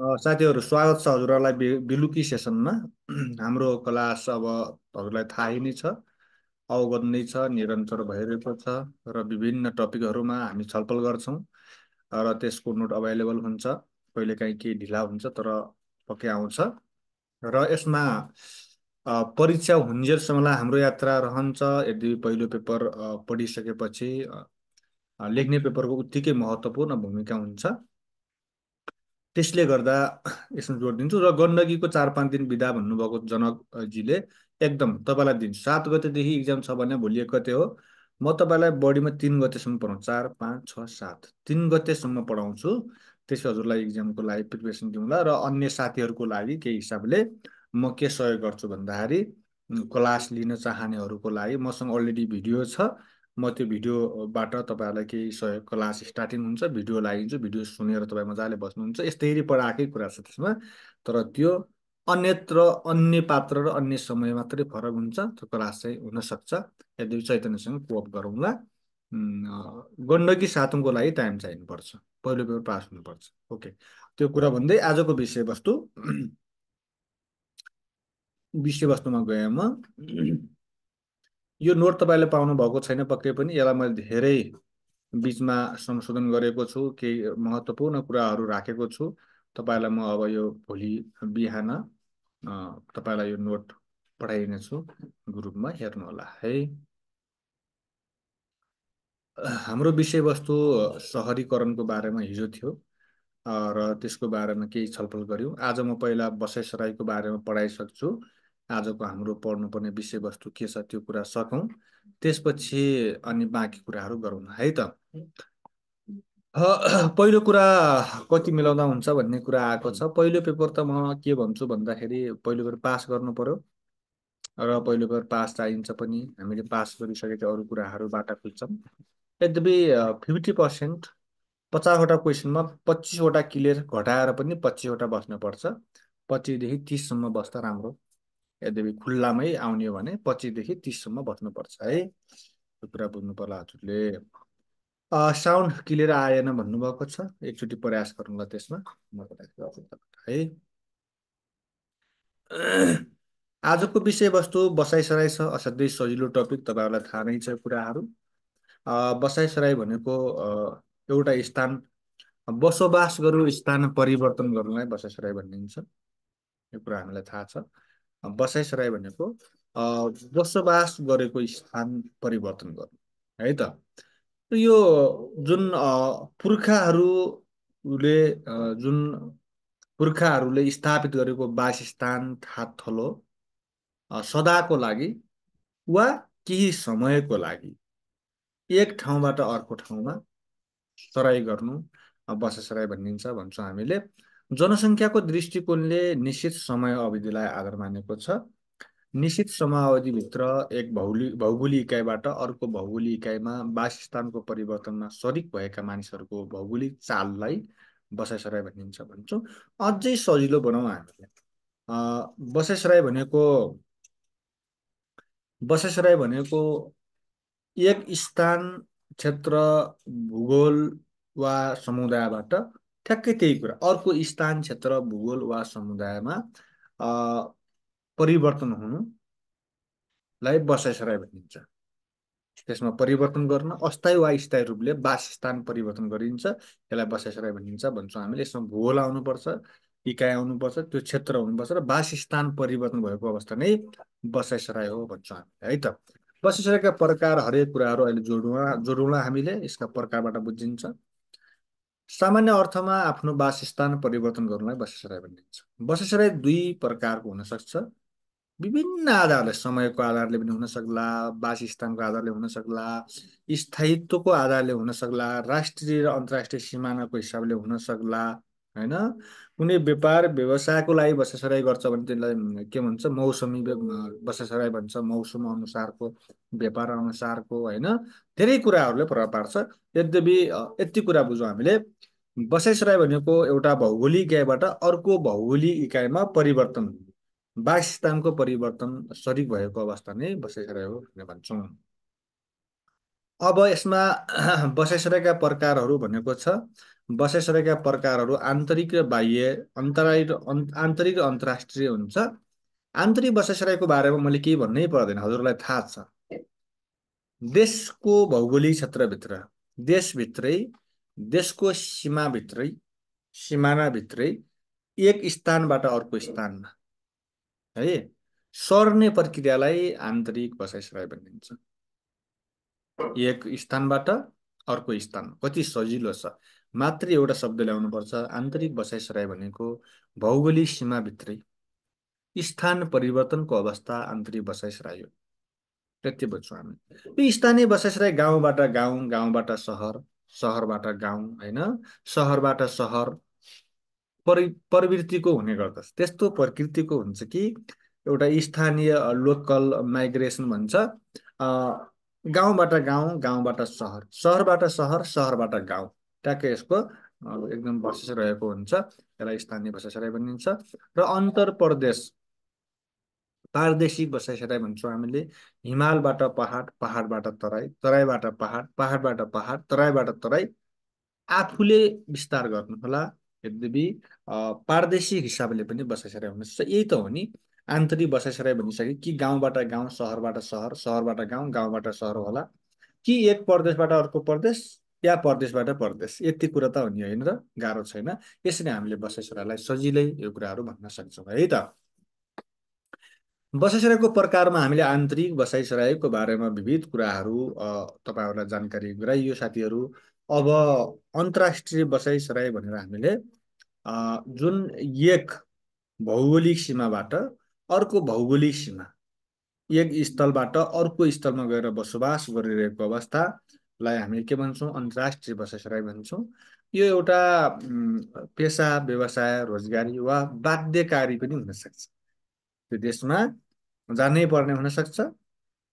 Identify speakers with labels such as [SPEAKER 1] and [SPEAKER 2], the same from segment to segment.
[SPEAKER 1] साथीहरू स्वागत छ हजुरहरूलाई बेलुकी सेसनमा हाम्रो क्लास अब हजुरलाई थाहै नै छ अवगत नै छ निरन्तर भइरहेको छ र विभिन्न टपिकहरूमा हामी छलफल गर्छौँ र त्यसको नोट अभाइलेबल हुन्छ कहिलेकाहीँ केही ढिला हुन्छ तर पक्कै आउँछ र यसमा परीक्षा हुन्जेलसम्मलाई हाम्रो यात्रा रहन्छ यदि पहिलो पेपर पढिसकेपछि लेख्ने पेपरको उत्तिकै महत्त्वपूर्ण भूमिका हुन्छ त्यसले गर्दा यसमा जोड दिन्छु र गण्डकीको चार पाँच दिन बिदा भन्नुभएको जनकजीले एकदम तपाईँलाई दिन्छु सात गतेदेखि इक्जाम छ भने भोलि एक गते हो म तपाईँलाई बडीमा तिन गतेसम्म पढाउँछु चार पाँच छ सात तिन गतेसम्म पढाउँछु त्यसो हजुरलाई इक्जामको लागि प्रिपेरेसन दिउँला र अन्य साथीहरूको लागि केही हिसाबले म के सहयोग गर्छु भन्दाखेरि क्लास लिन चाहनेहरूको लागि मसँग अलरेडी भिडियो छ म त्यो भिडियोबाट तपाईँहरूलाई केही सहयोग क्लास स्टार्टिङ हुन्छ भिडियो लगाइदिन्छु भिडियो सुनेर तपाईँ मजाले बस्नुहुन्छ यस्तै पढाएकै कुरा छ त्यसमा तर त्यो अन्यत्र अन्य पात्र र अन्य समय मात्रै फरक हुन्छ त्यो क्लास चाहिँ हुनसक्छ यदि चैतन्यसँग कोअप गरौँला गण्डकी सातौँको लागि टाइम चाहिनुपर्छ पहिलो पेपर पास हुनुपर्छ ओके त्यो कुरा भन्दै आजको विषयवस्तु विषयवस्तुमा गएँ म यो नोट तपाईँले पाउनु भएको छैन पक्कै पनि यसलाई मैले धेरै बिचमा संशोधन गरेको छु केही महत्त्वपूर्ण कुराहरू राखेको छु तपाईँलाई म अब यो भोलि बिहान तपाईँलाई यो नोट पठाइनेछु ग्रुपमा हेर्नुहोला है हाम्रो विषयवस्तु सहरीकरणको बारेमा हिजो थियो र त्यसको बारेमा केही छलफल गऱ्यौँ आज म पहिला बसाइसराईको बारेमा पढाइसक्छु आजको हाम्रो पढ्नुपर्ने विषयवस्तु के छ त्यो कुरा सकौँ त्यसपछि अनि बाँकी कुराहरू गरौँ है त पहिलो कुरा कति मिलाउँदा हुन्छ भन्ने कुरा आएको छ पहिलो पेपर त म के भन्छु भन्दाखेरि पहिलो पेपर पास गर्नु पर्यो र पहिलो पेपर पास चाहिन्छ पनि हामीले पास गरिसकेको अरू कुराहरूबाट खुल्छौँ यद्यपि फिफ्टी पर्सेन्ट पचासवटा क्वेसनमा पच्चिसवटा क्लियर घटाएर पनि पच्चिसवटा बस्नुपर्छ पच्चिसदेखि तिससम्म बस्दा राम्रो यद्यपि खुल्लामै आउने हो भने पच्चिसदेखि तिससम्म बस्नुपर्छ है त्यो कुरा बुझ्नु पर्ला हजुरले साउन्ड क्लियर आएन भन्नुभएको छ एकचोटि प्रयास गर्नुलाई त्यसमा है आजको विषयवस्तु बसाइसराई छ असाध्यै सजिलो टपिक तपाईँहरूलाई थाहा नै छ कुराहरू बसाइसराई भनेको एउटा स्थान बसोबास गरौँ स्थान परिवर्तन गर्नुलाई बसाइसराई भनिन्छ यो कुरा हामीलाई थाहा छ बसाइसराई भनेको बसोबास गरेको स्थान परिवर्तन गर्नु है त यो जुन पुर्खाहरूले जुन पुर्खाहरूले स्थापित गरेको वासस्थान थाथलो सदाको लागि वा केही समयको लागि एक ठाउँबाट अर्को ठाउँमा सराई गर्नु बसाइसराई भनिन्छ भन्छौँ हामीले जनसङ्ख्याको दृष्टिकोणले निश्चित समय अवधिलाई आधार मानेको छ निश्चित समय अवधिभित्र एक भौली भौगोलिक इकाइबाट अर्को भौगोलिक इकाइमा वासस्थानको परिवर्तनमा सरिक भएका मानिसहरूको भौगोलिक चाललाई बसाइसराई भनिन्छ भन्छौँ अझै सजिलो बनाऊ हामीले बसाइसराई भनेको बसाइसराई भनेको एक स्थान क्षेत्र भूगोल वा समुदायबाट ठ्याक्कै त्यही कुरा अर्को स्थान क्षेत्र भूगोल वा समुदायमा परिवर्तन हुनुलाई बसाइसराई भनिन्छ त्यसमा परिवर्तन गर्न अस्थायी वा स्थायी रूपले वासस्थान परिवर्तन गरिन्छ त्यसलाई बसाइसराई भनिन्छ भन्छौँ हामीले यसमा भूगोल आउनुपर्छ इकाइ आउनुपर्छ त्यो क्षेत्र हुनुपर्छ र वासस्थान परिवर्तन भएको अवस्था नै बसाइसराई हो भन्छौँ हामीले है त बसाइसराईका प्रकार हरेक कुराहरू अहिले जोडौँ जोडौँला हामीले यसका प्रकारबाट बुझिन्छ सामान्य अर्थमा आफ्नो वासस्थान परिवर्तन गर्नुलाई बसेसराई भनिन्छ बसेसराई दुई प्रकारको हुनसक्छ विभिन्न आधारले समयको आधारले पनि हुनसक्ला वासस्थानको आधारले हुनसक्ला स्थायित्वको आधारले हुनसक्ला राष्ट्रिय र अन्तर्राष्ट्रिय सिमानाको हिसाबले हुनसक्ला होइन कुनै व्यापार व्यवसायको लागि बसेसराई गर्छ भने त्यसलाई के भन्छ मौसमी बसेसराई भन्छ मौसम अनुसारको व्यापार अनुसारको होइन धेरै कुराहरूले प्रभाव पार्छ यद्यपि यति कुरा बुझौँ हामीले बसेसराई भनेको एउटा भौगोलिक इकाइबाट अर्को भौगोलिक इकाइमा परिवर्तन वासस्थानको परिवर्तन सरिक भएको अवस्था नै बसेसराई हो भनेर भन्छौँ अब यसमा बसाइसराईका प्रकारहरू भनेको छ बसाइसकेका प्रकारहरू आन्तरिक र बाह्य अन्तराय आन्तरिक र अन्तर्राष्ट्रिय हुन्छ आन्तरिक बसाइसराईको बारेमा मैले केही भन्नै पर्दैन हजुरलाई थाहा छ देशको भौगोलिक क्षेत्रभित्र देशभित्रै देशको सीमाभित्रै सिमानाभित्रै एक स्थानबाट अर्को स्थानमा है सर्ने प्रक्रियालाई आन्तरिक बसाइसराई भनिन्छ एक स्थानबाट अर्को स्थान कति सजिलो छ मात्रै एउटा शब्द ल्याउनुपर्छ आन्तरिक बसाइसराई भनेको भौगोलिक सीमाभित्रै स्थान परिवर्तनको अवस्था आन्तरिक बसाइसराई हो त्यति बुझ्छौँ हामी यो स्थानीय बसाइसराई गाउँबाट गाउँ गाउँबाट सहर सहरबाट गाउँ होइन सहरबाट सहर परि प्रवृत्तिको हुने गर्दछ त्यस्तो प्रकृतिको हुन्छ कि एउटा स्थानीय लोकल माइग्रेसन भन्छ गाउँबाट गाउँ गाउँबाट सहर सहरबाट सहर सहरबाट गाउँ ट्याक्कै यसको एकदम भसेस रहेको हुन्छ यसलाई स्थानीय भसासराई भनिन्छ र अन्तर प्रदेश पारदेशिक भसासराई भन्छौँ हामीले हिमालबाट पहाड पहाडबाट तराई तराईबाट पहाड पहाडबाट पहाड तराईबाट तराई आफूले विस्तार गर्नुहोला यद्यपि पारदेशिक हिसाबले पनि बसाइसराई हुनु यही त हो नि आन्तरिक बसाइसराई भनिसके कि गाउँबाट गाउँ सहरबाट सहर सहरबाट गाउँ गाउँबाट सहर होला कि एक प्रदेशबाट अर्को प्रदेश या परदेशबाट परदेश यति कुरा त हो नि होइन र गाह्रो छैन यसरी हामीले बसेसरालाई सजिलै यो कुराहरू भन्न सक्छौँ है त बसाइसराईको प्रकारमा हामीले आन्तरिक बसाइसराईको बारेमा विविध कुराहरू तपाईँहरूलाई जानकारी गराइयो साथीहरू अब अन्तर्राष्ट्रिय बसाइसराई भनेर हामीले जुन एक भौगोलिक सीमाबाट अर्को भौगोलिक सीमा एक स्थलबाट अर्को स्थलमा गएर बसोबास गरिरहेको अवस्था लाई हामी के भन्छौँ अन्तर्राष्ट्रिय बसाइसराई भन्छौँ यो एउटा पेसा व्यवसाय रोजगारी वा बाध्यकारी पनि हुनसक्छ त्यो देशमा जानै पर्ने हुनसक्छ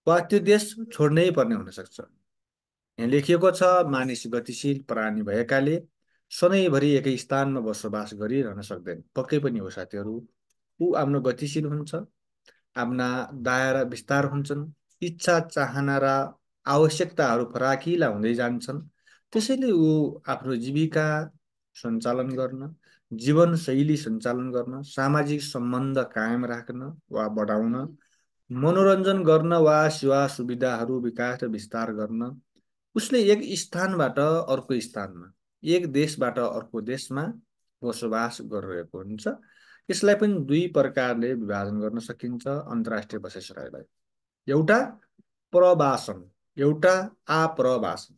[SPEAKER 1] वा त्यो देश छोड्नै पर्ने हुनसक्छ यहाँ लेखिएको छ मानिस गतिशील प्राणी भएकाले सधैँभरि एकै स्थानमा बसोबास गरिरहन सक्दैन पक्कै पनि हो साथीहरू ऊ आफ्नो गतिशील हुन्छ आफ्ना दायरा विस्तार हुन्छन् इच्छा चाहना र आवश्यकताहरू फराकिला हुँदै जान्छन् त्यसैले ऊ आफ्नो जीविका सञ्चालन गर्न जीवनशैली सञ्चालन गर्न सामाजिक सम्बन्ध कायम राख्न वा बढाउन मनोरञ्जन गर्न वा सेवा सुविधाहरू विकास र विस्तार गर्न उसले एक स्थानबाट अर्को स्थानमा एक देशबाट अर्को देशमा बसोबास गरिरहेको हुन्छ यसलाई पनि दुई प्रकारले विभाजन गर्न सकिन्छ अन्तर्राष्ट्रिय बसेसराईलाई एउटा प्रवासन एउटा आप्रवासन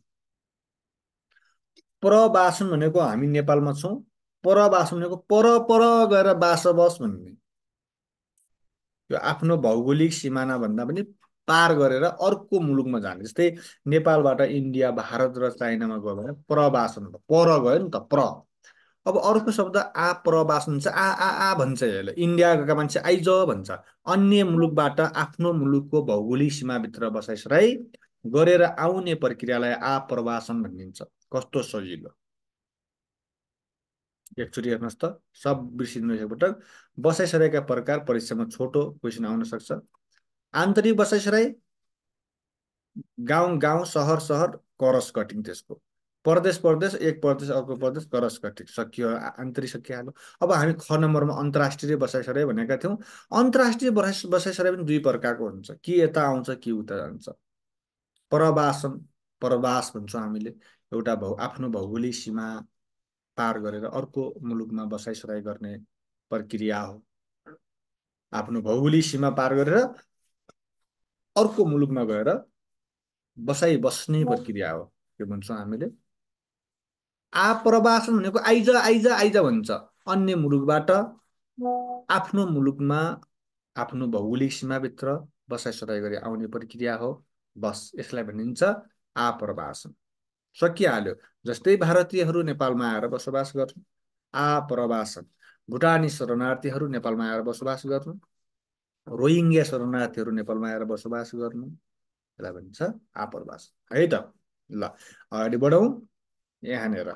[SPEAKER 1] प्रवासन भनेको हामी नेपालमा छौँ परवासन भनेको पर पर गएर बास बस भन्ने यो आफ्नो भौगोलिक सिमाना भन्दा पनि पार गरेर अर्को मुलुकमा जाने जस्तै नेपालबाट इन्डिया भारत र चाइनामा गयो भने प्रवासन पर गयो नि त प्र अब अर्को शब्द आ प्रवासन हुन्छ आ आ आ भन्छ यसले इन्डिया गएका मान्छे आइज भन्छ अन्य मुलुकबाट आफ्नो मुलुकको भौगोलिक सीमाभित्र बसाइसराई गरेर आउने प्रक्रियालाई आप्रवासन भनिन्छ कस्तो सजिलो एकचोटि हेर्नुहोस् त सब बिर्सिदिनु एकपटक बसाइसराईका प्रकार परीक्षामा छोटो क्वेसन आउन सक्छ आन्तरिक बसाइसराई गाउँ गाउँ सहर सहर करस कटिङ त्यसको परदेश परदेश एक प्रदेश अर्को प्रदेश करस कटिङ सकियो आन्तरिक सकिहाल्यो अब हामी ख नम्बरमा अन्तर्राष्ट्रिय बसाइसराई भनेका थियौँ अन्तर्राष्ट्रिय बसाइ बसाइसराई पनि दुई प्रकारको हुन्छ कि यता आउँछ कि उता जान्छ प्रवासन परवास भन्छौँ हामीले एउटा भौ आफ्नो भौगोलिक सीमा पार गरेर अर्को मुलुकमा बसाइसराई गर्ने प्रक्रिया हो आफ्नो भौगोलिक सीमा पार गरेर अर्को मुलुकमा गएर बसाइ बस्ने प्रक्रिया हो के भन्छौँ हामीले आप्रवासन भनेको आइज आइज आइज भन्छ अन्य मुलुकबाट आफ्नो मुलुकमा आफ्नो भौगोलिक सीमाभित्र बसाइसराई गरी आउने प्रक्रिया हो बस यसलाई भनिन्छ आप्रवासन सकिहाल्यो जस्तै भारतीयहरू नेपालमा आएर बसोबास गर्छन् आप्रवासन भुटानी शरणार्थीहरू नेपालमा आएर बसोबास गर्नु रोहिङ्ग्या शरणार्थीहरू नेपालमा आएर बसोबास गर्नु यसलाई भनिन्छ आप्रवास है त ल अगाडि बढौँ यहाँनिर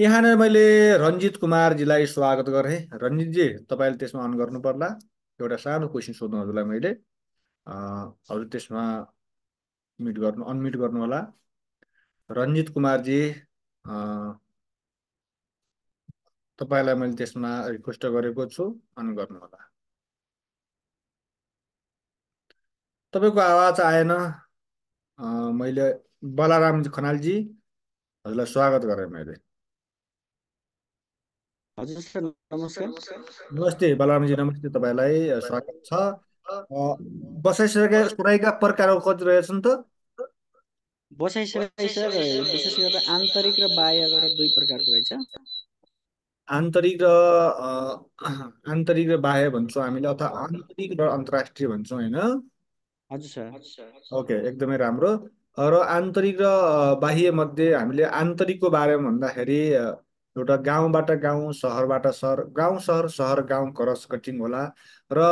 [SPEAKER 1] यहाँनिर मैले रञ्जित कुमारजीलाई स्वागत गरेँ रञ्जितजी तपाईँले त्यसमा अन गर्नु पर्ला एउटा सानो क्वेसन सोध्नु हजुरलाई मैले हजुर त्यसमा म्युट गर्नु अनम्युट गर्नुहोला रञ्जित कुमारजी तपाईँलाई मैले त्यसमा रिक्वेस्ट गरेको छु अन गर्नुहोला तपाईँको आवाज आएन मैले बलाराम खनालजी हजुरलाई स्वागत गरेँ मैले नमस्ते बलरामजी नमस्ते तपाईँलाई स्वागत छ बसाइसकेका सुनाइका प्रकारहरू कति रहेछन् त बसाइ सेवा सर विशेष गरेर आन्तरिक र बाह्य गरेर दुई प्रकारको रहेछ आन्तरिक र आन्तरिक र बाह्य भन्छौँ हामीले अथवा आन्तरिक र अन्तर्राष्ट्रिय भन्छौँ होइन हजुर सर ओके एकदमै राम्रो र आन्तरिक र बाह्य मध्ये हामीले आन्तरिकको बारेमा भन्दाखेरि एउटा गाउँबाट गाउँ सहरबाट सहर गाउँ सहर सहर गाउँ क्रस कटिङ होला र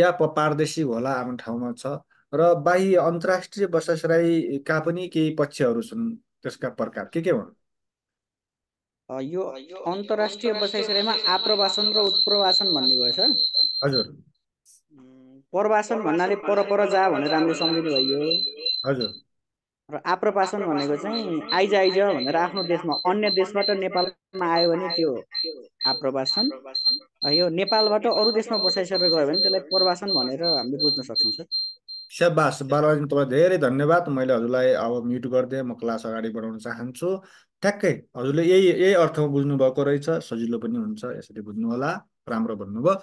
[SPEAKER 1] या पारदेशिक होला आफ्नो ठाउँमा छ र बाह्य अन्तर्राष्ट्रिय बसाइसराईका पनि केही पक्षहरू छन् त्यसका प्रकार के के हुन् यो अन्तर्राष्ट्रिय बसाइसराईमा आप्रवासन र उत्प्रवासन भन्ने भयो सर हजुर प्रवासन भन्नाले परपर जा भनेर राम्रो सम्झिनु भयो हजुर र आप्रवासन भनेको चाहिँ आइज आइज भनेर आफ्नो देशमा अन्य देशबाट नेपालमा आयो भने त्यो आप्रवासन यो नेपालबाट अरू देशमा बसाइसरेर गयो भने त्यसलाई प्रवासन भनेर हामीले बुझ्न सक्छौँ सर स्याबास बालाजी तपाईँलाई धेरै धन्यवाद मैले हजुरलाई अब म्युट गरिदिएँ म क्लास अगाडि बढाउन चाहन्छु ठ्याक्कै हजुरले यही यही अर्थमा बुझ्नुभएको रहेछ सजिलो पनि हुन्छ यसरी बुझ्नुहोला राम्रो भन्नुभयो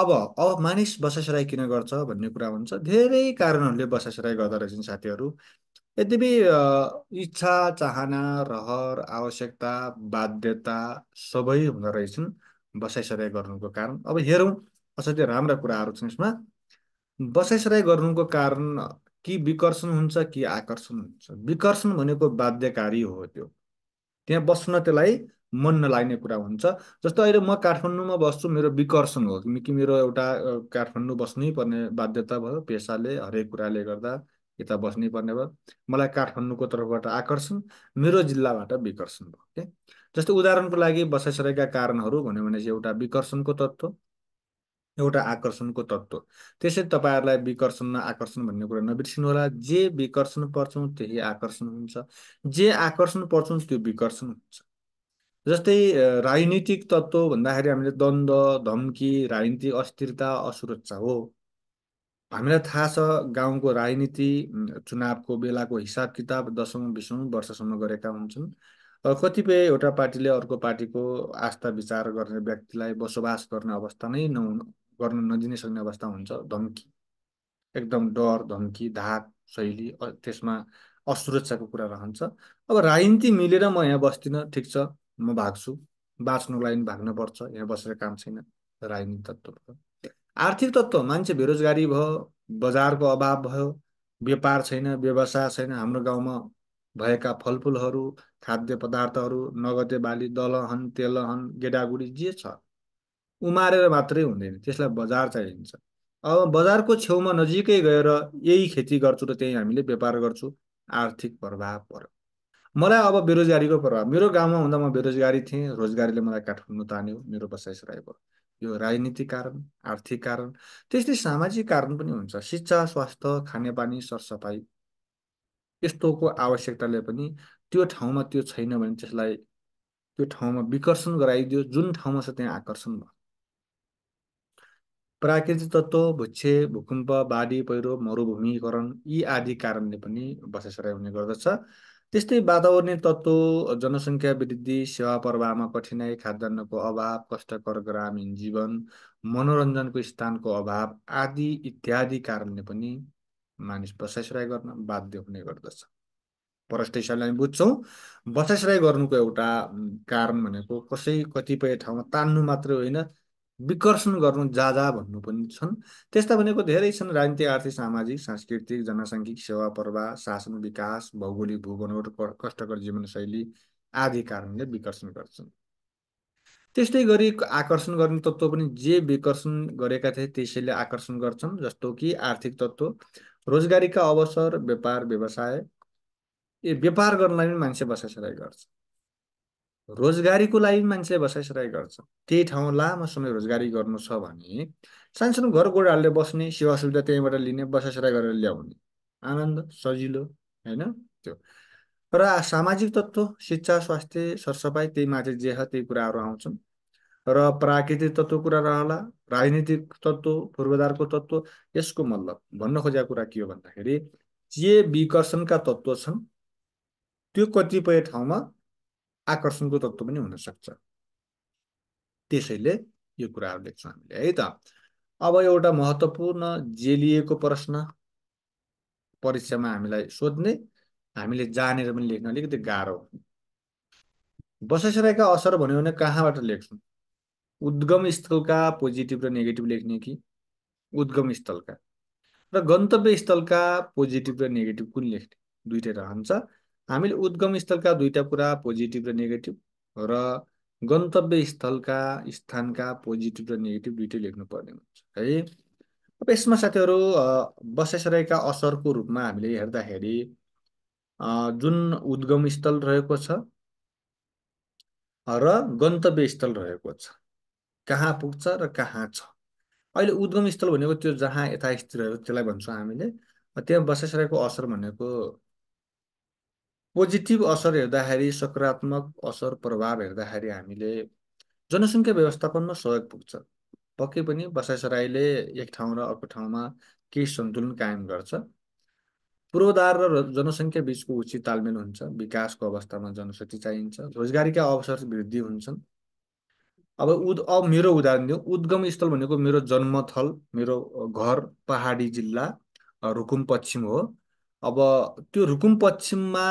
[SPEAKER 1] अब अब मानिस बसाइसराई किन गर्छ भन्ने कुरा हुन्छ धेरै कारणहरूले बसाइसराई गर्दो रहेछन् साथीहरू यद्यपि इच्छा चाहना रहर आवश्यकता बाध्यता सबै हुँदो रहेछन् बसाइसराई गर्नुको कारण अब हेरौँ असाध्य राम्रा कुराहरू छन् यसमा बसाइसराई गर्नुको कारण कि विकर्षण हुन्छ कि आकर्षण हुन्छ विकर्षण भनेको बाध्यकारी हो त्यो त्यहाँ बस्न त्यसलाई मन नलाग्ने कुरा हुन्छ जस्तो अहिले म काठमाडौँमा बस्छु मेरो विकर्षण हो कि मेरो एउटा काठमाडौँ बस्नै पर्ने बाध्यता भयो पेसाले हरेक कुराले गर्दा यता बस्नै पर्ने भयो मलाई काठमाडौँको तर्फबाट आकर्षण मेरो जिल्लाबाट विकर्षण भयो क्या जस्तो उदाहरणको लागि बसाइसराईका कारणहरू भन्यो भने चाहिँ एउटा विकर्षणको तत्त्व एउटा आकर्षणको तत्त्व त्यसरी तपाईँहरूलाई विकर्षण आकर्षण भन्ने कुरा नबिर्सिनु होला जे विकर्षण पर्छौँ त्यही आकर्षण हुन्छ जे आकर्षण पर्छौँ त्यो विकर्षण हुन्छ जस्तै राजनीतिक तत्त्व भन्दाखेरि हामीले द्वन्द्व धम्की राजनीतिक अस्थिरता असुरक्षा हो हामीलाई थाहा छ गाउँको राजनीति चुनावको बेलाको हिसाब किताब दसौँ बिसौँ वर्षसम्म गरेका हुन्छन् कतिपय एउटा पार्टीले अर्को पार्टीको आस्था विचार गर्ने व्यक्तिलाई बसोबास गर्ने अवस्था नै नहुनु गर्न नदिनै सक्ने अवस्था हुन्छ धम्की एकदम डर धम्की धाक शैली त्यसमा असुरक्षाको कुरा रहन्छ अब राजनीति मिलेर म यहाँ बस्दिनँ ठिक छ म भाग्छु बाँच्नुको लागि भाग्नुपर्छ यहाँ बसेर काम छैन राजनीति तत्त्व आर्थिक तत्त्व मान्छे बेरोजगारी भयो बजारको अभाव भयो व्यापार छैन व्यवसाय छैन हाम्रो गाउँमा भएका फलफुलहरू खाद्य पदार्थहरू नगदे बाली दलहन तेलहन गेडागुडी जे छ उमारेर मात्रै हुँदैन त्यसलाई बजार चाहिन्छ अब बजारको छेउमा नजिकै गएर यही खेती गर्छु र त्यही हामीले व्यापार गर्छु आर्थिक प्रभाव पर्यो मलाई अब बेरोजगारीको प्रभाव मेरो गाउँमा हुँदा म बेरोजगारी थिएँ रोजगारीले मलाई काठमाडौँ तान्यो मेरो राई भयो यो राजनीतिक कारण आर्थिक कारण त्यस्तै सामाजिक कारण पनि हुन्छ शिक्षा स्वास्थ्य खानेपानी सरसफाइ यस्तोको आवश्यकताले पनि त्यो ठाउँमा त्यो छैन भने त्यसलाई त्यो ठाउँमा विकर्षण गराइदियो जुन ठाउँमा छ त्यहाँ आकर्षण भयो प्राकृतिक तत्त्व भुच्छे भूकम्प बाढी पहिरो मरुभूमिकरण यी आदि कारणले पनि बसेसराई हुने गर्दछ त्यस्तै वातावरणीय तत्त्व जनसङ्ख्या वृद्धि सेवा प्रवाहमा कठिनाइ खाद्यान्नको अभाव कष्टकर ग्रामीण जीवन मनोरञ्जनको स्थानको अभाव आदि इत्यादि कारणले पनि मानिस बसाइसराई गर्न बाध्य हुने गर्दछ हिसाबले हामी बुझ्छौँ बसाइसराय गर्नुको एउटा कारण भनेको कसै कतिपय ठाउँमा तान्नु मात्रै होइन विकर्षण गर्नु जाँदा भन्नु पनि छन् त्यस्ता भनेको धेरै छन् राजनीतिक आर्थिक सामाजिक सांस्कृतिक जनसाङ्ख्यिक सेवा प्रवाह शासन विकास भौगोलिक भूबनोट कष्टकर जीवनशैली आदि कारणले विकर्षण गर्छन् त्यस्तै गरी आकर्षण गर्ने तत्त्व पनि जे विकर्षण गरेका थिए त्यसैले आकर्षण गर्छन् जस्तो कि आर्थिक तत्त्व रोजगारीका अवसर व्यापार व्यवसाय ए व्यापार गर्नलाई पनि मान्छे बसाइसराई गर्छ रोजगारीको लागि मान्छेले बसाइसराई गर्छ त्यही ठाउँ लामो समय रोजगारी गर्नु छ भने सानसानो घर गोडाहरूले बस्ने सेवा सुविधा त्यहीँबाट लिने बसाइसराई गरेर ल्याउने आनन्द सजिलो होइन त्यो र सामाजिक तत्त्व शिक्षा स्वास्थ्य सरसफाइ त्यही माथि जे छ त्यही कुराहरू आउँछन् र प्राकृतिक तत्त्व कुरा रहला राजनीतिक तत्त्व पूर्वाधारको तत्त्व यसको मतलब भन्न खोजेको कुरा के हो भन्दाखेरि जे विकर्षणका तत्त्व छन् त्यो कतिपय ठाउँमा आकर्षणको तत्त्व पनि हुनसक्छ त्यसैले यो कुराहरू लेख्छौँ हामीले है त अब एउटा महत्त्वपूर्ण जेलिएको प्रश्न परीक्षामा हामीलाई सोध्ने हामीले जानेर पनि लेख्न अलिकति गाह्रो बसेसरायका असर भन्यो भने कहाँबाट लेख्छौँ उद्गम स्थलका पोजिटिभ र नेगेटिभ लेख्ने कि उद्गम स्थलका र गन्तव्य स्थलका पोजिटिभ र नेगेटिभ कुन लेख्ने दुइटै रहन्छ हामीले उद्गम स्थलका दुईवटा कुरा पोजिटिभ र नेगेटिभ र गन्तव्य स्थलका स्थानका पोजिटिभ र नेगेटिभ दुइटै लेख्नु पर्ने हुन्छ है अब यसमा साथीहरू बसेसराईका असरको रूपमा हामीले हेर्दाखेरि जुन उद्गम स्थल रहेको छ र गन्तव्य स्थल रहेको छ कहाँ पुग्छ र कहाँ छ अहिले उद्गम स्थल भनेको त्यो जहाँ यथास्थित रहेको त्यसलाई भन्छौँ हामीले त्यहाँ बसेसराईको असर भनेको पोजिटिभ असर हेर्दाखेरि सकारात्मक असर प्रभाव हेर्दाखेरि हामीले जनसङ्ख्या व्यवस्थापनमा सहयोग पुग्छ पक्कै पनि बसाइसराईले एक ठाउँ र अर्को ठाउँमा केही सन्तुलन कायम गर्छ पूर्वाधार र जनसङ्ख्या बिचको उचित तालमेल हुन्छ विकासको अवस्थामा जनशक्ति चाहिन्छ रोजगारीका अवसर वृद्धि हुन्छन् अब उद अब मेरो उदाहरण दिउँ उद्गम स्थल भनेको मेरो जन्मथल मेरो घर पहाडी जिल्ला रुकुम पश्चिम हो अब त्यो रुकुम पश्चिममा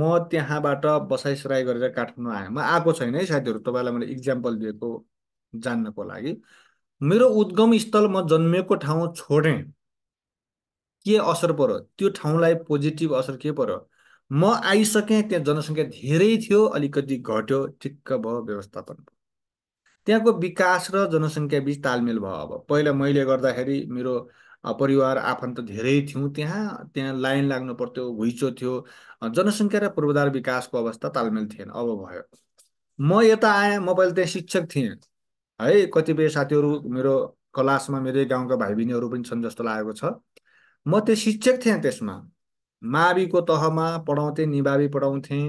[SPEAKER 1] म त्यहाँबाट बसाइसराई गरेर काठमाडौँ आएँ म आएको छैन है साथीहरू तपाईँलाई मैले इक्जाम्पल दिएको जान्नको लागि मेरो उद्गम स्थल म जन्मिएको ठाउँ छोडेँ के असर पर्यो त्यो ठाउँलाई पोजिटिभ असर के पर्यो म आइसकेँ त्यहाँ जनसङ्ख्या धेरै थियो अलिकति घट्यो ठिक्क भयो व्यवस्थापन त्यहाँको विकास र जनसङ्ख्या बिच तालमेल भयो अब पहिला मैले गर्दाखेरि मेरो परिवार आफन्त धेरै थियौँ त्यहाँ त्यहाँ लाइन लाग्नु पर्थ्यो घुइँचो थियो जनसङ्ख्या र पूर्वाधार विकासको अवस्था तालमेल थिएन अब भयो म यता आएँ म पहिले त्यहाँ शिक्षक थिएँ है कतिपय साथीहरू मेरो क्लासमा मेरै गाउँका भाइ बहिनीहरू पनि छन् जस्तो लागेको छ म त्यो शिक्षक थिएँ त्यसमा माविको तहमा पढाउँथेँ निभावी पढाउँथेँ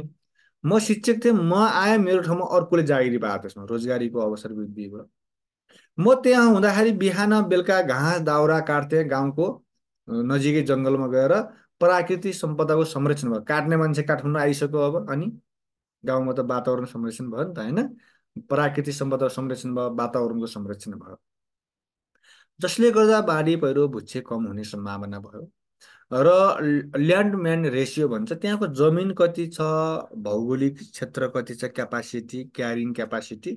[SPEAKER 1] म शिक्षक थिएँ म आएँ मेरो ठाउँमा अर्कोले जागिरी पाएँ त्यसमा रोजगारीको अवसर वृद्धि भयो म त्यहाँ हुँदाखेरि बिहान बेलुका घाँस दाउरा काट्थेँ गाउँको नजिकै जङ्गलमा गएर प्राकृतिक सम्पदाको संरक्षण भयो काट्ने मान्छे काठमाडौँ आइसक्यो अब अनि गाउँमा त वातावरण संरक्षण भयो नि त होइन प्राकृतिक सम्पदाको संरक्षण भयो वातावरणको संरक्षण भयो जसले गर्दा बाढी पहिरो भुच्छे कम हुने सम्भावना भयो र ल्यान्डम्यान रेसियो भन्छ त्यहाँको जमिन कति छ भौगोलिक क्षेत्र कति छ क्यापासिटी क्यारिङ क्यापासिटी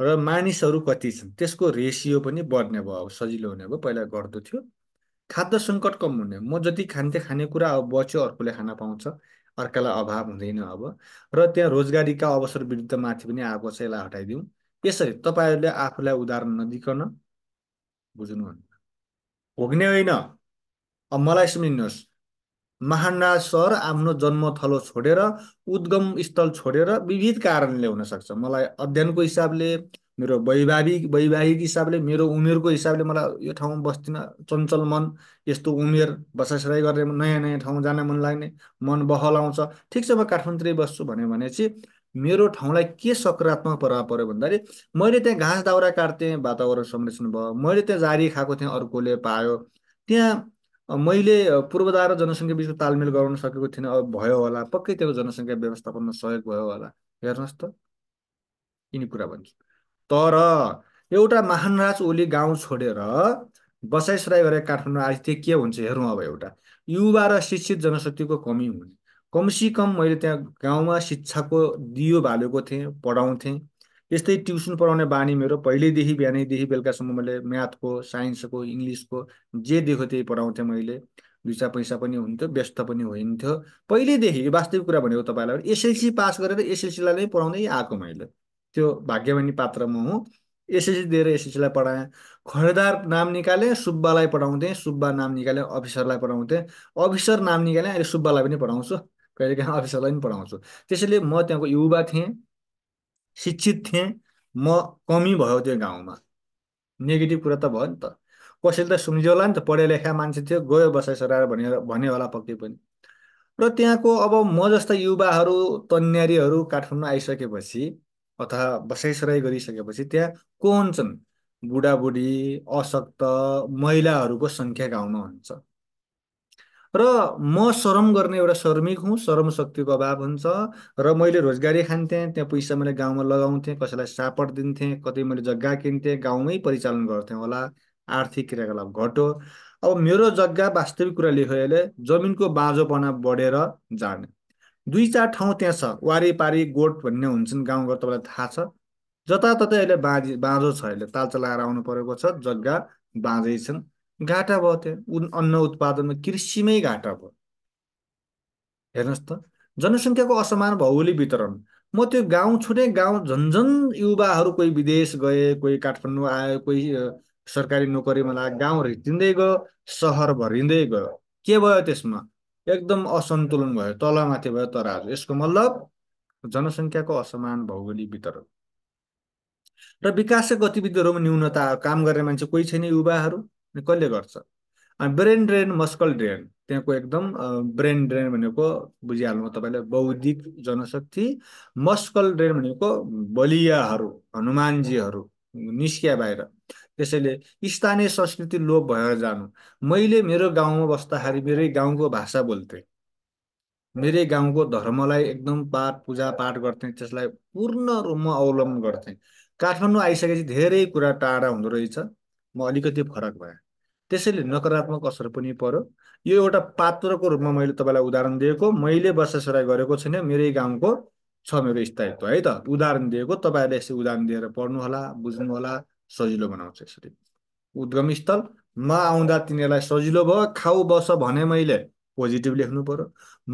[SPEAKER 1] र मानिसहरू कति छन् त्यसको रेसियो पनि बढ्ने भयो अब सजिलो हुने भयो पहिला गर्दो थियो खाद्य सङ्कट कम हुने म जति खान्थेँ खानेकुरा अब बच्यो अर्कोले खान पाउँछ अर्कालाई अभाव हुँदैन अब र त्यहाँ रोजगारीका अवसर विरुद्ध माथि पनि आएको छ यसलाई हटाइदिउँ यसरी तपाईँहरूले आफूलाई उदाहरण नदिकन बुझ्नुहुन्न भोग्ने होइन अब मलाई सुनिनुहोस् महान्डा सर आफ्नो जन्मथलो छोडेर उद्गम स्थल छोडेर विविध कारणले हुनसक्छ मलाई अध्ययनको हिसाबले मेरो वैवाहिक वैवाहिक हिसाबले मेरो उमेरको हिसाबले मलाई यो ठाउँमा बस्दिन चञ्चल मन यस्तो उमेर बसाइसराई गर्ने नयाँ नयाँ ठाउँ जान मन लाग्ने मन बहलाउँछ ठिक छ म काठमाडौँतिरै बस्छु भन्यो भने चाहिँ मेरो ठाउँलाई के सकारात्मक प्रभाव पऱ्यो भन्दाखेरि मैले त्यहाँ घाँस दाउरा काट्थेँ वातावरण संरक्षण भयो मैले त्यहाँ जारी खाएको थिएँ अर्कोले पायो त्यहाँ मैले पूर्वाधार र जनसङ्ख्या बिचको तालमेल गराउन सकेको थिइनँ अब भयो होला पक्कै त्यहाँको जनसङ्ख्या व्यवस्थापनमा सहयोग भयो होला हेर्नुहोस् त यिनी कुरा भन्छु तर एउटा महानराज ओली गाउँ छोडेर बसाइसराई गरेर काठमाडौँ आज त्यो के हुन्छ हेरौँ अब एउटा युवा र शिक्षित जनशक्तिको कमी हुने कमसेकम मैले त्यहाँ गाउँमा शिक्षाको दियो भालेको थिएँ पढाउँथेँ यस्तै ट्युसन पढाउने बानी मेरो पहिल्यैदेखि बिहानैदेखि बेलुकासम्म मैले म्याथको साइन्सको इङ्ग्लिसको जे दिएको त्यही पढाउँथेँ मैले दुई चार पैसा पनि हुन्थ्यो व्यस्त पनि होइन्थ्यो पहिल्यैदेखि यो वास्तविक कुरा भनेको तपाईँलाई एसएलसी पास गरेर एसएलसीलाई नै पढाउँदै आएको मैले त्यो भाग्यवानी पात्र म हुँ एसएलसी दिएर एसएलसीलाई पढाएँ खरेदार नाम निकालेँ सुब्बालाई पढाउँथेँ सुब्बा नाम निकालेँ अफिसरलाई पढाउँथेँ अफिसर नाम निकालेँ अहिले सुब्बालाई पनि पढाउँछु कहिलेकाहीँ अफिसरलाई पनि पढाउँछु त्यसैले म त्यहाँको युवा थिएँ शिक्षित थिएँ म कमी भयो त्यो गाउँमा नेगेटिभ कुरा त भयो नि त कसैले त सुनिज होला नि त पढे लेखा मान्छे थियो गयो बसाइ सराएर भनेर भन्यो होला पक्कै पनि र त्यहाँको अब म जस्ता युवाहरू तन्यारीहरू काठमाडौँ आइसकेपछि अथवा बसाइसराई गरिसकेपछि त्यहाँ को हुन्छन् बुढाबुढी अशक्त महिलाहरूको सङ्ख्या गाउँमा हुन्छ र म श्रम गर्ने एउटा श्रमिक हुँ श्रम शक्तिको अभाव हुन्छ र मैले रोजगारी खान्थेँ त्यहाँ पैसा मैले गाउँमा लगाउँथेँ कसैलाई सापट दिन्थेँ कतै मैले जग्गा किन्थेँ गाउँमै परिचालन गर्थेँ होला आर्थिक क्रियाकलाप घट्यो अब मेरो जग्गा वास्तविक कुरा लेखेले जमिनको बाँझोपना बढेर जाने दुई चार ठाउँ त्यहाँ छ वारीपारी गोठ भन्ने हुन्छन् गाउँघर तपाईँलाई थाहा छ जताततै अहिले बाँझी बाँझो छ अहिले ताल चलाएर आउनु परेको छ जग्गा बाँझै छन् घाटा भयो त्यहाँ अन्न उत्पादनमा कृषिमै घाटा भयो हेर्नुहोस् त जनसङ्ख्याको असमान भौगोलिक वितरण म त्यो गाउँ छुने गाउँ झन्झन युवाहरू कोही विदेश गए कोही काठमाडौँ आयो कोही सरकारी नोकरीमा लाग गाउँ रितिँदै गयो सहर भरिँदै गयो के भयो त्यसमा एकदम असन्तुलन भयो तलमाथि भयो तराजु यसको मतलब जनसङ्ख्याको असमान भौगोलिक वितरण र विकासका गतिविधिहरूमा न्यूनता काम गर्ने मान्छे कोही छैन युवाहरू कसले गर्छ अनि ब्रेन ड्रेन मस्कल ड्रेन त्यहाँको एकदम ब्रेन ड्रेन भनेको बुझिहाल्नु तपाईँलाई बौद्धिक जनशक्ति मस्कल ड्रेन भनेको बलियाहरू हनुमानजीहरू निस्किया बाहिर त्यसैले स्थानीय संस्कृति लोप भएर जानु मैले मेरो गाउँमा बस्दाखेरि मेरै गाउँको भाषा बोल्थेँ मेरै गाउँको धर्मलाई एकदम पाठ पूजा पाठ गर्थेँ त्यसलाई पूर्ण रूपमा अवलम्बन गर्थेँ काठमाडौँ आइसकेपछि धेरै कुरा टाढा हुँदो रहेछ म अलिकति फरक भएँ त्यसैले नकारात्मक असर पनि पर्यो यो एउटा पात्रको रूपमा मैले तपाईँलाई उदाहरण दिएको मैले बसासराय गरेको छैन मेरै गाउँको छ मेरो स्थायित्व है त उदाहरण दिएको तपाईँहरूले यसरी उदाहरण दिएर पढ्नुहोला बुझ्नुहोला सजिलो बनाउँछ यसरी उद्गम स्थल म आउँदा तिनीहरूलाई सजिलो भयो खाऊ बस भने मैले पोजिटिभ लेख्नु पऱ्यो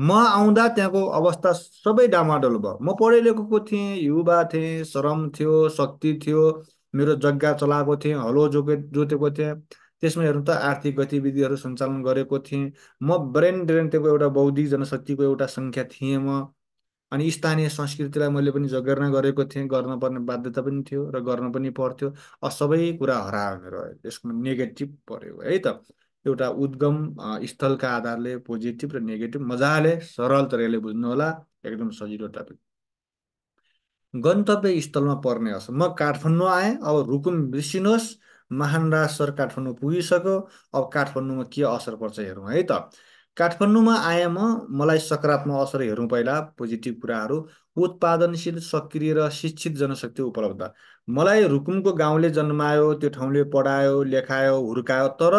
[SPEAKER 1] म आउँदा त्यहाँको अवस्था सबै डामाडोल भयो म पढे लेखेको थिएँ युवा थिएँ श्रम थियो शक्ति थियो मेरो जग्गा चलाएको थिएँ हलो जोके जोतेको थिएँ त्यसमा हेर्नु त आर्थिक गतिविधिहरू सञ्चालन गरेको थिएँ म ब्रेन ड्रेन त्यो एउटा बौद्धिक जनशक्तिको एउटा सङ्ख्या थिएँ म अनि स्थानीय संस्कृतिलाई मैले पनि जगेर्ना गरेको थिएँ गर्न पर्ने बाध्यता पनि थियो र गर्न पनि पर्थ्यो सबै कुरा हरायो मेरो यसमा नेगेटिभ पऱ्यो है त एउटा उद्गम स्थलका आधारले पोजिटिभ र नेगेटिभ मजाले सरल तरिकाले बुझ्नुहोला एकदम सजिलो टपिक गन्तव्य स्थलमा पर्ने होस् म काठमाडौँ आएँ अब रुकुम बिर्सिनुहोस् महान राज सर काठमाडौँ पुगिसक्यो अब काठमाडौँमा के असर पर्छ हेरौँ है त काठमाडौँमा आएमा मलाई सकारात्मक असर हेरौँ पहिला पोजिटिभ कुराहरू उत्पादनशील सक्रिय र शिक्षित जनशक्ति उपलब्ध मलाई रुकुमको गाउँले जन्मायो त्यो ठाउँले पढायो लेखायो हुर्कायो तर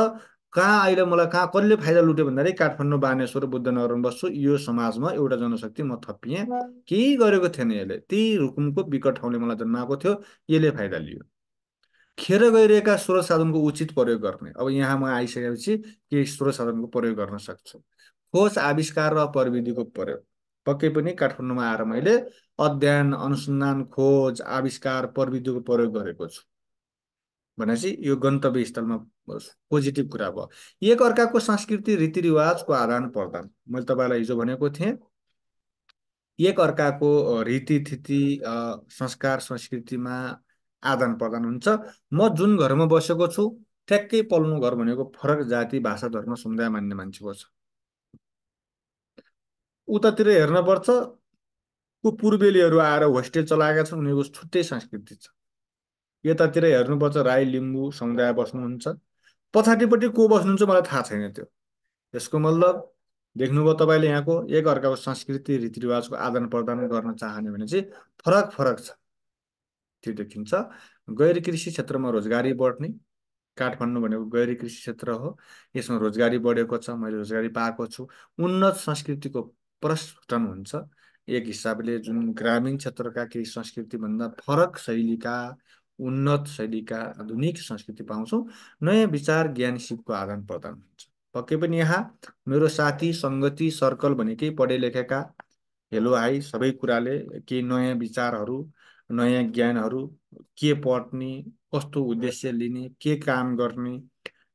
[SPEAKER 1] कहाँ अहिले मलाई कहाँ कसले फाइदा लुट्यो भन्दाखेरि काठमाडौँ बानेश्वर बुद्धनगरमा बस्छु यो समाजमा एउटा जनशक्ति म थपिएँ केही गरेको थिएन यसले त्यही रुकुमको विकट ठाउँले मलाई जन्माएको थियो यसले फाइदा लियो खेर गइरहेका स्रोत साधनको उचित प्रयोग गर्ने अब यहाँ म आइसकेपछि केही स्रोत साधनको प्रयोग गर्न सक्छु खोज आविष्कार र प्रविधिको प्रयोग पक्कै पनि काठमाडौँमा आएर मैले अध्ययन अनुसन्धान खोज आविष्कार प्रविधिको प्रयोग गरेको छु भनेपछि यो गन्तव्य स्थलमा पोजिटिभ कुरा भयो एक अर्काको संस्कृति रीतिरिवाजको आदान प्रदान मैले तपाईँलाई हिजो भनेको थिएँ एक अर्काको रीतिथिति संस्कार संस्कृतिमा आदान प्रदान हुन्छ म जुन घरमा बसेको छु ठ्याक्कै पल्नु घर भनेको फरक जाति भाषा धर्म समुदाय मान्ने मान्छेको छ उतातिर हेर्नुपर्छ को पूर्वेलीहरू आएर होस्टेल चलाएका छन् उनीहरूको छुट्टै संस्कृति छ यतातिर हेर्नुपर्छ राई लिम्बू समुदाय बस्नुहुन्छ पछाडिपट्टि को बस्नुहुन्छ मलाई थाहा छैन त्यो यसको मतलब देख्नुभयो तपाईँले यहाँको एक अर्काको संस्कृति रीतिरिवाजको आदान प्रदान गर्न चाहने भने चाहिँ फरक फरक छ त्यो देखिन्छ गैर कृषि क्षेत्रमा रोजगारी बढ्ने काठमाडौँ भनेको गैर कृषि क्षेत्र हो यसमा रोजगारी बढेको छ मैले रोजगारी पाएको छु उन्नत संस्कृतिको प्रस्फुटन हुन्छ एक हिसाबले जुन ग्रामीण क्षेत्रका केही संस्कृतिभन्दा फरक शैलीका उन्नत शैलीका आधुनिक संस्कृति पाउँछौँ नयाँ विचार ज्ञान सिपको आदान प्रदान हुन्छ पक्कै पनि यहाँ मेरो साथी सङ्गति सर्कल भनेकै पढे लेखेका हेलो हाई सबै कुराले केही नयाँ विचारहरू नयाँ ज्ञानहरू के पढ्ने कस्तो उद्देश्य लिने के काम गर्ने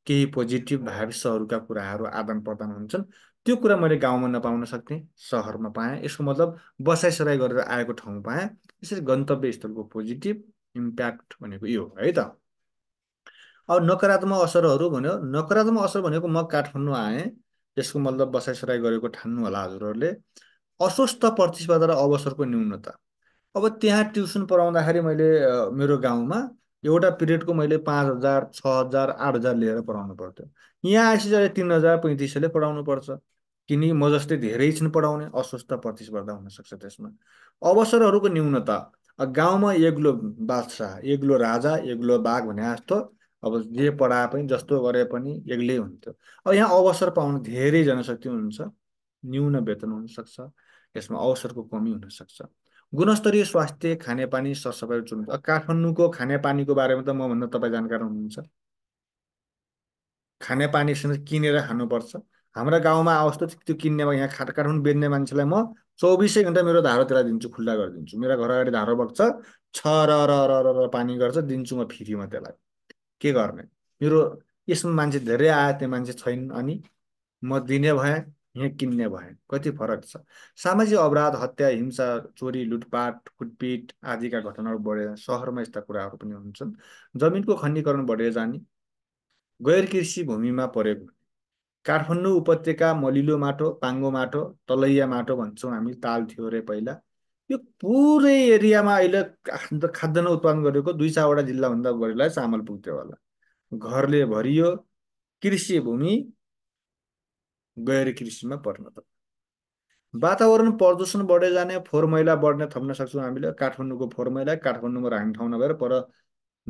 [SPEAKER 1] केही पोजिटिभ भाविसहरूका कुराहरू आदान प्रदान हुन्छन् त्यो कुरा मैले गाउँमा नपाउन सक्थेँ सहरमा पाएँ यसको मतलब बसाइसराई गरेर आएको ठाउँ पाएँ यसरी गन्तव्य स्थलको पोजिटिभ इम्प्याक्ट भनेको यो है त अब नकारात्मक असरहरू भन्यो नकारात्मक असर भनेको म काठमाडौँ आएँ यसको मतलब बसाइसराई गरेको ठान्नु होला हजुरहरूले अस्वस्थ प्रतिस्पर्धा र अवसरको न्यूनता अब त्यहाँ ट्युसन पढाउँदाखेरि मैले मेरो गाउँमा एउटा पिरियडको मैले पाँच हजार छ हजार आठ हजार लिएर पढाउनु पर्थ्यो यहाँ आएपछि चाहिँ तिन हजार पैँतिस सयले पढाउनु पर्छ किनकि म जस्तै धेरै छिन पढाउने अस्वस्थ प्रतिस्पर्धा हुनसक्छ त्यसमा अवसरहरूको न्यूनता गाउँमा एग्लो बादशाह एग्लो राजा एग्लो बाघ भने जस्तो अब जे पढाए पनि जस्तो गरे पनि एक्लै हुन्थ्यो अब यहाँ अवसर पाउनु धेरै जनशक्ति हुनुहुन्छ न्यून वेतन हुनसक्छ यसमा अवसरको कमी हुनसक्छ गुणस्तरीय स्वास्थ्य खानेपानी सरसफाइ चुन काठमाडौँको खानेपानीको बारेमा त म मभन्दा तपाईँ जानकार हुनुहुन्छ खानेपानी किनेर खानुपर्छ हाम्रा गाउँमा आओस् त त्यो किन्नेमा यहाँ खाट काठमाडौँ बेच्ने मान्छेलाई म चौबिसै घन्टा मेरो धारो त्यसलाई दिन्छु खुल्ला गरिदिन्छु मेरो घर अगाडि धारो बग्छ छ र र र पानी गर्छ दिन्छु म फ्रीमा त्यसलाई के गर्ने मेरो यसमा मान्छे धेरै आए त्यो मान्छे छैन अनि म दिने भएँ यहाँ किन्ने भए कति फरक छ सामाजिक अपराध हत्या हिंसा चोरी लुटपाट कुटपिट आदिका घटनाहरू बढेर सहरमा यस्ता कुराहरू पनि हुन्छन् जमिनको खण्डीकरण बढेर जाने गैर कृषि भूमिमा परेको हुने काठमाडौँ उपत्यका मलिलो माटो पाङ्गो माटो तलैया माटो भन्छौँ हामी ताल थियो अरे पहिला यो पुरै एरियामा अहिले खाद्यान्न उत्पादन गरेको दुई चारवटा जिल्लाभन्दा बढीलाई चामल पुग्थ्यो होला घरले भरियो कृषि भूमि गैर कृषिमा पर्न त वातावरण प्रदूषण बढ्दै जाने फोहोर मैला बढ्ने थप्न सक्छौँ हामीले काठमाडौँको फोहोर मैला काठमाडौँमा राख्ने ठाउँ नभएर पर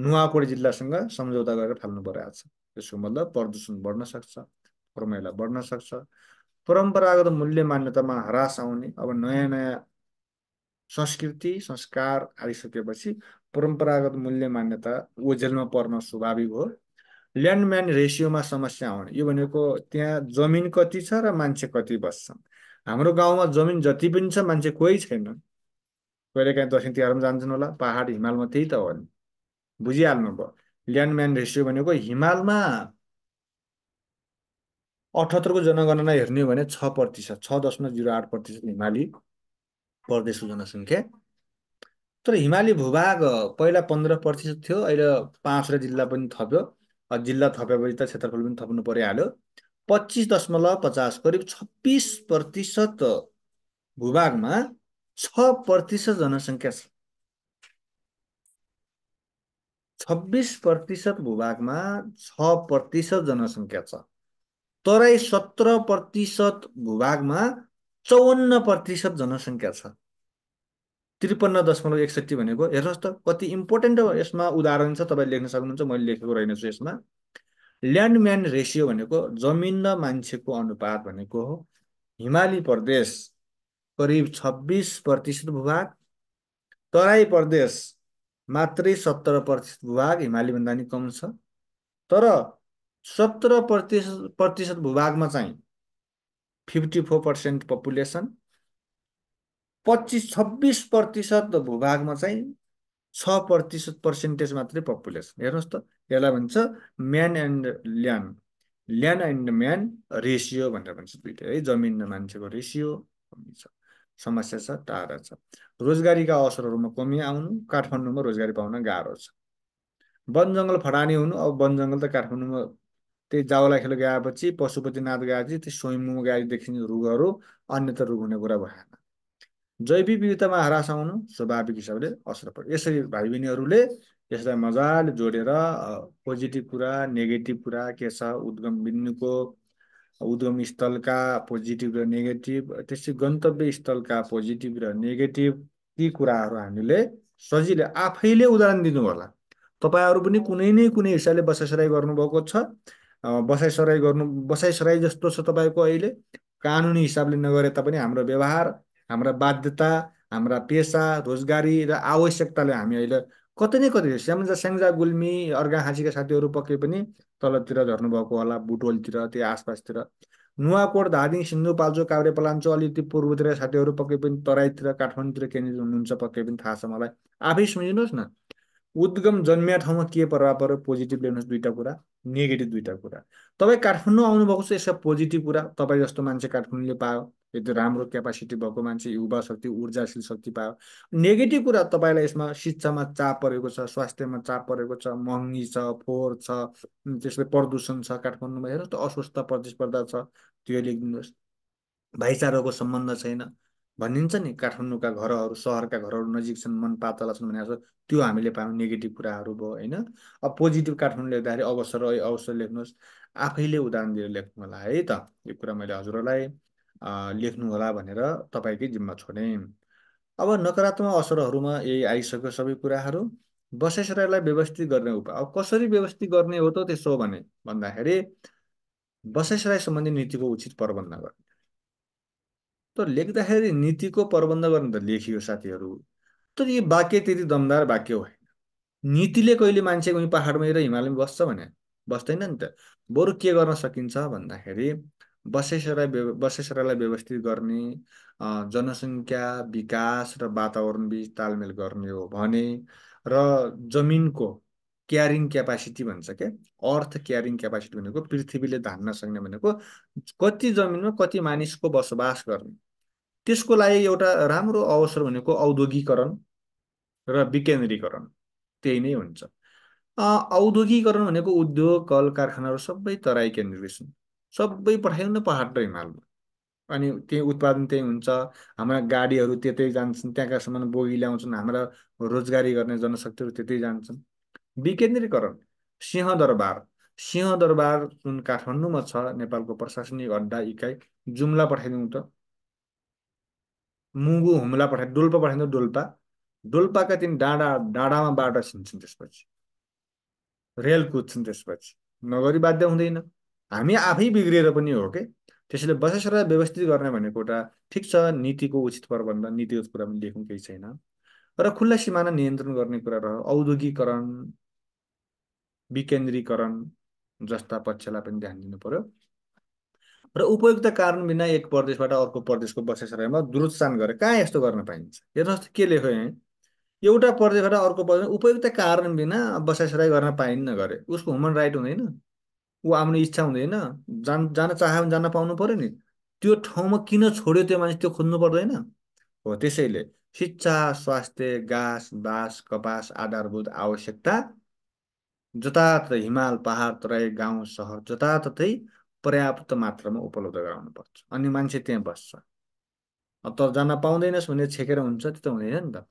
[SPEAKER 1] नुवाकोट जिल्लासँग सम्झौता गरेर फाल्नु परेको छ त्यसको मतलब प्रदूषण बढ्न सक्छ फोहोर मैला बढ्न सक्छ परम्परागत मूल्य मान्यतामा ह्रास आउने अब नयाँ नयाँ संस्कृति संस्कार आइसकेपछि परम्परागत मूल्य मान्यता ओझेलमा पर्न स्वाभाविक हो ल्यान्ड ल्यान्डम्यान रेसियोमा समस्या आउने यो भनेको त्यहाँ जमिन कति छ र मान्छे कति बस्छन् हाम्रो गाउँमा जमिन जति पनि छ मान्छे कोही छैन काहीँ दसैँ तिहारमा जान्छन् होला पाहाड हिमालमा त्यही त हो नि बुझिहाल्नु भयो ल्यान्डम्यान रेसियो भनेको हिमालमा अठहत्तरको जनगणना हेर्ने भने छ प्रतिशत छ दशमलव जिरो आठ प्रतिशत हिमाली प्रदेशको जनसङ्ख्या तर हिमाली भूभाग पहिला पन्ध्र प्रतिशत थियो अहिले पाँचवटा जिल्ला पनि थप्यो जिल्ला थपेपछि त क्षेत्रफल पनि थप्नु परिहाल्यो पच्चिस दशमलव पचास करिब छब्बिस प्रतिशत भूभागमा छ प्रतिशत जनसङ्ख्या छ छब्बिस प्रतिशत भूभागमा छ प्रतिशत जनसङ्ख्या छ तराई सत्र प्रतिशत भूभागमा चौवन्न प्रतिशत जनसङ्ख्या छ त्रिपन्न दशमलव एकसट्ठी भनेको हेर्नुहोस् त कति इम्पोर्टेन्ट यसमा उदाहरण छ तपाईँले लेख्न सक्नुहुन्छ मैले लेखेको रहेनछु यसमा यसमा ल्यान्डम्यान रेसियो भनेको जमिन र मान्छेको अनुपात भनेको हो हिमाली प्रदेश करिब छब्बिस प्रतिशत भूभाग तराई प्रदेश मात्रै सत्र प्रतिशत भूभाग हिमालीभन्दा नि कम छ तर सत्र प्रतिशत प्रतिशत भूभागमा चाहिँ फिफ्टी फोर पर्सेन्ट पपुलेसन पच्चिस छब्बिस प्रतिशत भूभागमा चाहिँ छ प्रतिशत पर्सेन्टेज मात्रै पपुलेसन हेर्नुहोस् त यसलाई भन्छ man and land land and man ratio भनेर भन्छ दुइटै है जमिन र मान्छेको रेसियो कमी छ समस्या छ टाढा छ रोजगारीका अवसरहरूमा कमी आउनु काठमाडौँमा रोजगारी पाउन गाह्रो छ वन जङ्गल फडानी हुनु अब वन जङ्गल त काठमाडौँमा त्यही जावला खेल गएपछि पशुपतिनाथ गएपछि त्यो स्वयम्भू गाईदेखि रुखहरू अन्यत्र रुग हुने कुरा भएन जैविक विविधतामा ह्रास आउनु स्वाभाविक हिसाबले असर पर्यो यसरी भाइ बहिनीहरूले यसलाई मजाले जोडेर पोजिटिभ कुरा नेगेटिभ कुरा के छ उद्गम बिन्दुको उद्गम स्थलका पोजिटिभ र नेगेटिभ त्यसै गन्तव्य स्थलका पोजिटिभ र नेगेटिभ ती कुराहरू हामीले सजिलै आफैले उदाहरण दिनु होला तपाईँहरू पनि कुनै न कुनै हिसाबले बसाइसराई गर्नुभएको छ बसाइसराई गर्नु बसाइसराई जस्तो छ तपाईँको अहिले कानुनी हिसाबले नगरे तापनि हाम्रो व्यवहार हाम्रा बाध्यता हाम्रा पेसा रोजगारी र आवश्यकताले हामी अहिले कतै न कतै स्याम्जा स्याङ्जा गुल्मी अर्घा हाँसीका साथीहरू पक्कै पनि तलतिर झर्नुभएको होला बुटोलतिर त्यो आसपासतिर नुवाकोट धादिङ सिन्धुपाल्चो काभ्रेपलाञ्चो अलिकति पूर्वतिर साथीहरू पक्कै पनि तराईतिर काठमाडौँतिर केन्द्रित हुनुहुन्छ पक्कै पनि थाहा छ मलाई आफै सम्झिनुहोस् न उद्गम जन्मिया ठाउँमा के प्रभाव पऱ्यो पोजिटिभ ल्याउनुहोस् दुईवटा कुरा नेगेटिभ दुईवटा कुरा तपाईँ काठमाडौँ आउनुभएको छ यसका पोजिटिभ कुरा तपाईँ जस्तो मान्छे काठमाडौँले पायो यदि राम्रो क्यापासिटी भएको मान्छे युवा शक्ति ऊर्जाशील शक्ति पायो नेगेटिभ कुरा तपाईँलाई यसमा शिक्षामा चाप परेको छ स्वास्थ्यमा चाप परेको छ महँगी छ फोहोर छ त्यसले प्रदूषण छ काठमाडौँमा हेर्नुहोस् त अस्वस्थ प्रतिस्पर्धा छ त्यो लेखिदिनुहोस् भाइचाराको सम्बन्ध छैन भनिन्छ नि काठमाडौँका घरहरू सहरका घरहरू नजिक छन् मन पातला छन् भनेर त्यो हामीले पायौँ नेगेटिभ कुराहरू भयो होइन अब पोजिटिभ काठमाडौँ लेख्दाखेरि अवसर अवसर लेख्नुहोस् आफैले उदाहरण दिएर लेख्नु होला है त यो कुरा मैले हजुरहरूलाई लेख्नु होला भनेर तपाईँकै जिम्मा छोडे अब नकारात्मक असरहरूमा यही आइसक्यो सबै कुराहरू बसेसरायलाई व्यवस्थित गर्ने उपाय अब कसरी व्यवस्थित गर्ने हो त त्यसो भने भन्दाखेरि बसेसराय सम्बन्धी नीतिको उचित प्रबन्ध गर्ने त लेख्दाखेरि नीतिको प्रबन्ध गर्ने त लेखियो साथीहरू तर यो वाक्य त्यति दमदार वाक्य होइन नीतिले कहिले मान्छे उनी पाहाडमै र हिमालयमा बस्छ भने बस्दैन नि त बरु के गर्न सकिन्छ भन्दाखेरि बसेसराई बसेसरालाई व्यवस्थित गर्ने जनसङ्ख्या विकास र वातावरणबीच तालमेल गर्ने हो भने र जमिनको क्यारिङ क्यापासिटी भन्छ क्या अर्थ क्यारिङ क्यापासिटी भनेको पृथ्वीले धान्न सक्ने भनेको कति जमिनमा कति मानिसको बसोबास गर्ने त्यसको लागि एउटा राम्रो अवसर भनेको औद्योगिकरण र विकेन्द्रीकरण त्यही नै हुन्छ औद्योगिकरण भनेको उद्योग कल कारखानाहरू सबै तराई केन्द्रित छन् सबै न पहाड र हिमालमा अनि त्यही उत्पादन त्यही हुन्छ हाम्रा गाडीहरू त्यतै जान्छन् त्यहाँका सामान बोगी ल्याउँछन् हाम्रा रोजगारी गर्ने जनशक्तिहरू त्यतै जान्छन् विकेन्द्रीकरण सिंहदरबार सिंहदरबार जुन काठमाडौँमा छ नेपालको प्रशासनिक अड्डा इकाइ जुम्ला पठाइदिउँ त मुगु हुम्ला पठाइ डोल्पा पठाइदिउँ डोल्पा डोल्पाका तिन डाँडा डाँडामा बाटो छिन्छन् त्यसपछि रेल कुद्छन् त्यसपछि नगरी बाध्य हुँदैन हामी आफै बिग्रिएर पनि हो कि त्यसैले बसेसरलाई व्यवस्थित गर्ने भनेको एउटा ठिक छ नीतिको उचित प्रबन्ध नीतिगत कुरा पनि लेखौँ केही छैन र खुल्ला सिमाना नियन्त्रण गर्ने कुरा र औद्योगिकरण विकेन्द्रीकरण जस्ता पक्षलाई पनि ध्यान दिनु पर्यो र उपयुक्त कारण बिना एक प्रदेशबाट अर्को प्रदेशको बसेसरायमा दुरुत्साहन गरे कहाँ यस्तो गर्न पाइन्छ हेर्नुहोस् के लेख्यो यहाँ एउटा प्रदेशबाट अर्को प्रदेश उपयुक्त कारण बिना बसेसराय गर्न पाइन्न गरे उसको ह्युमन राइट हुँदैन ऊ आफ्नो इच्छा हुँदैन जान जान चाह्यो भने जान पाउनु पऱ्यो नि त्यो ठाउँमा किन छोड्यो त्यो मान्छे त्यो खोज्नु पर्दैन हो त्यसैले शिक्षा स्वास्थ्य घाँस बाँस कपास आधारभूत आवश्यकता जताततै हिमाल पहाड तराई गाउँ सहर जताततै पर्याप्त मात्रामा उपलब्ध गराउनु पर्छ अनि मान्छे त्यहाँ बस्छ तर जान पाउँदैनस् भने छेकेर हुन्छ त्यो त हुँदैन नि त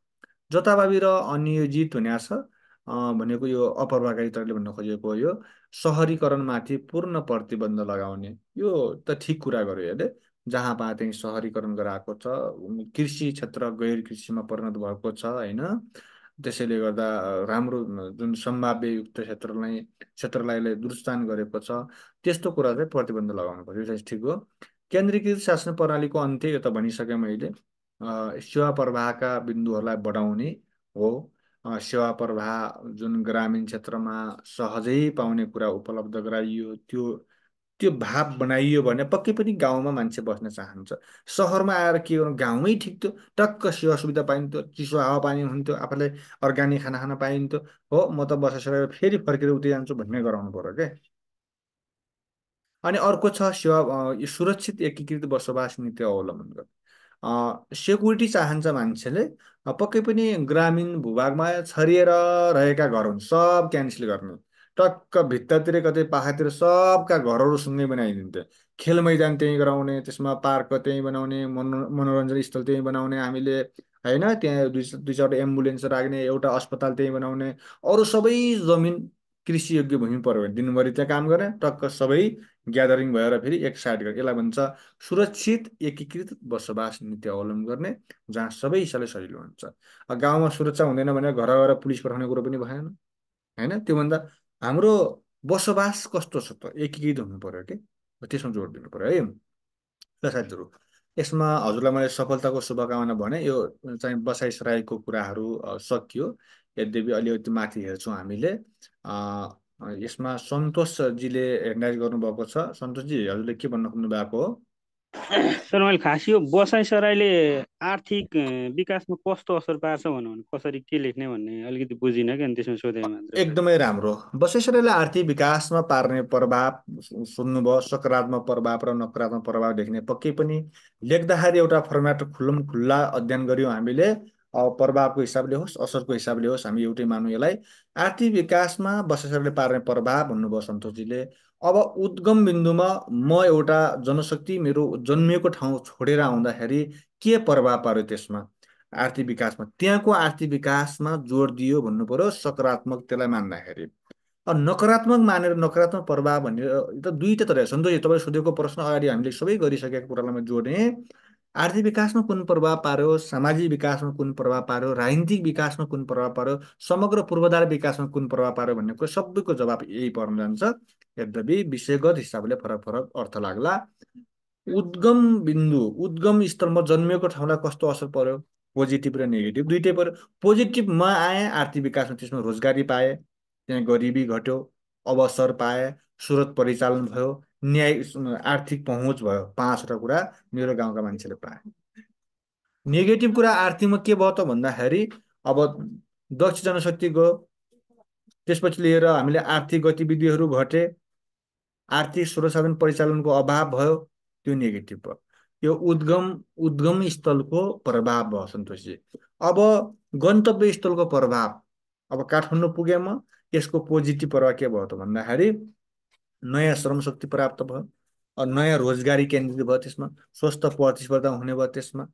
[SPEAKER 1] जताभावी र अनियोजित हुने छ भनेको यो अपरवाकारी तरिकाले भन्न खोजेको यो सहरीकरणमाथि पूर्ण प्रतिबन्ध लगाउने यो त ठिक कुरा गर्यो यसले जहाँ पाए त्यहीँ सहरीकरण गराएको छ कृषि क्षेत्र गैर कृषिमा परिणत भएको छ होइन त्यसैले गर्दा राम्रो जुन सम्भाव्ययुक्त क्षेत्रलाई क्षेत्रलाई दुरुस्थान गरेको छ त्यस्तो कुरा चाहिँ प्रतिबन्ध लगाउनु पर्यो यो चाहिँ ठिक हो केन्द्रीकृत शासन प्रणालीको अन्त्य यो त भनिसकेँ मैले सेवा प्रवाहका बिन्दुहरूलाई बढाउने हो सेवा प्रवाह जुन ग्रामीण क्षेत्रमा सहजै पाउने कुरा उपलब्ध गराइयो त्यो त्यो भाव बनाइयो भने पक्कै पनि गाउँमा मान्छे बस्न चाहन्छ सहरमा आएर के गर्नु गाउँमै ठिक थियो टक्क सेवा सुविधा पाइन्थ्यो चिसो हावापानी हुन्थ्यो आफूलाई अर्ग्यानिक खाना खान पाइन्थ्यो हो म त बसेर फेरि फर्केर उतै जान्छु भन्ने गराउनु पऱ्यो क्या अनि अर्को छ सेवा सुरक्षित एकीकृत बसोबास नीति अवलम्बन गर्नु सेक्युरिटी चाहन्छ मान्छेले पक्कै पनि ग्रामीण भूभागमा छरिएर रहेका घर हुन् सब क्यान्सल गर्ने टक्क भित्तातिर कतै पाखातिर सबका घरहरू सँगै बनाइदिन्थे खेल मैदान त्यहीँ गराउने त्यसमा पार्क त्यहीँ बनाउने मनो मनोरञ्जन स्थल त्यहीँ बनाउने हामीले होइन त्यहाँ दुई दुई चारवटा एम्बुलेन्स राख्ने एउटा अस्पताल त्यहीँ बनाउने अरू सबै जमिन कृषियोग्य भूमि पर्यो भने दिनभरि त्यहाँ काम गरेँ टक्क सबै ग्यादरिङ भएर फेरि एक साइड गरेँ यसलाई भन्छ सुरक्षित एकीकृत बसोबास नीति अवलम्बन गर्ने जहाँ सबै हिसाबले सजिलो हुन्छ गाउँमा सुरक्षा हुँदैन भने घर गएर पुलिस पठाउने कुरो पनि भएन होइन त्योभन्दा हाम्रो बसोबास कस्तो छ त एकीकृत हुनु पऱ्यो कि त्यसमा जोड दिनु पऱ्यो है ल साथीहरू यसमा हजुरलाई मैले सफलताको शुभकामना भने यो चाहिँ बसाइसराईको कुराहरू सकियो यद्यपि अलिकति माथि हेर्छौँ हामीले यसमा सन्तोषजीले हेन्डाइज गर्नुभएको छ सन्तोषजी हजुरले के भन्न खोज्नु भएको हो सर मैले खास यो बसाइसराईले आर्थिक विकासमा कस्तो असर पार्छ भन्नु भने कसरी के लेख्ने भन्ने अलिकति बुझिनँ क्या त्यसमा सोधे एकदमै राम्रो बसाइसराईले आर्थिक विकासमा पार्ने प्रभाव सुन्नुभयो सकारात्मक प्रभाव र नकारात्मक प्रभाव लेख्ने पक्कै पनि लेख्दाखेरि एउटा फर्मेट खुल्लम खुल्ला अध्ययन गऱ्यौँ हामीले प्रभावको हिसाबले होस् असरको हिसाबले होस् हामी एउटै मानौँ यसलाई आर्थिक विकासमा बसेसरले पार्ने प्रभाव भन्नुभयो सन्तोषजीले अब उद्गम बिन्दुमा म एउटा जनशक्ति मेरो जन्मिएको ठाउँ छोडेर आउँदाखेरि के प्रभाव पार्यो त्यसमा आर्थिक विकासमा त्यहाँको आर्थिक विकासमा जोड दियो भन्नु पऱ्यो सकारात्मक त्यसलाई मान्दाखेरि नकारात्मक मानेर नकारात्मक प्रभाव भनेर त दुईवटा तर सन्तोषी तपाईँले सोधेको प्रश्न अगाडि हामीले सबै गरिसकेको कुरालाई म जोडेँ आर्थिक विकासमा कुन प्रभाव पार्यो सामाजिक विकासमा कुन प्रभाव पार्यो राजनीतिक विकासमा कुन प्रभाव पार्यो समग्र पूर्वाधार विकासमा कुन प्रभाव पार्यो भन्ने कुरो सबैको जवाब यही पर्न जान्छ यद्यपि विषयगत हिसाबले फरक फरक अर्थ लाग्ला उद्गम बिन्दु उद्गम स्तरमा जन्मिएको ठाउँलाई कस्तो असर पर्यो पोजिटिभ र नेगेटिभ दुइटै पर्यो पोजिटिभमा आएँ आर्थिक विकासमा त्यसमा रोजगारी पाएँ त्यहाँ गरिबी घट्यो अवसर पाएँ स्रोत परिचालन भयो न्याय आर्थिक पहुँच भयो पाँचवटा कुरा मेरो गाउँका मान्छेले पाए नेगेटिभ कुरा आर्थिकमा के भयो त भन्दाखेरि अब दक्ष जनशक्ति गयो त्यसपछि लिएर हामीले आर्थिक गतिविधिहरू घटे आर्थिक स्रोत साधन परिचालनको अभाव भयो त्यो नेगेटिभ भयो यो उद्गम उद्गम स्थलको प्रभाव भयो सन्तोषजी अब गन्तव्य स्थलको प्रभाव अब काठमाडौँ पुगेमा यसको पोजिटिभ प्रभाव के भयो त भन्दाखेरि नयाँ श्रमशक्ति प्राप्त भयो नयाँ रोजगारी केन्द्रित भयो त्यसमा स्वस्थ प्रतिस्पर्धा हुने भयो त्यसमा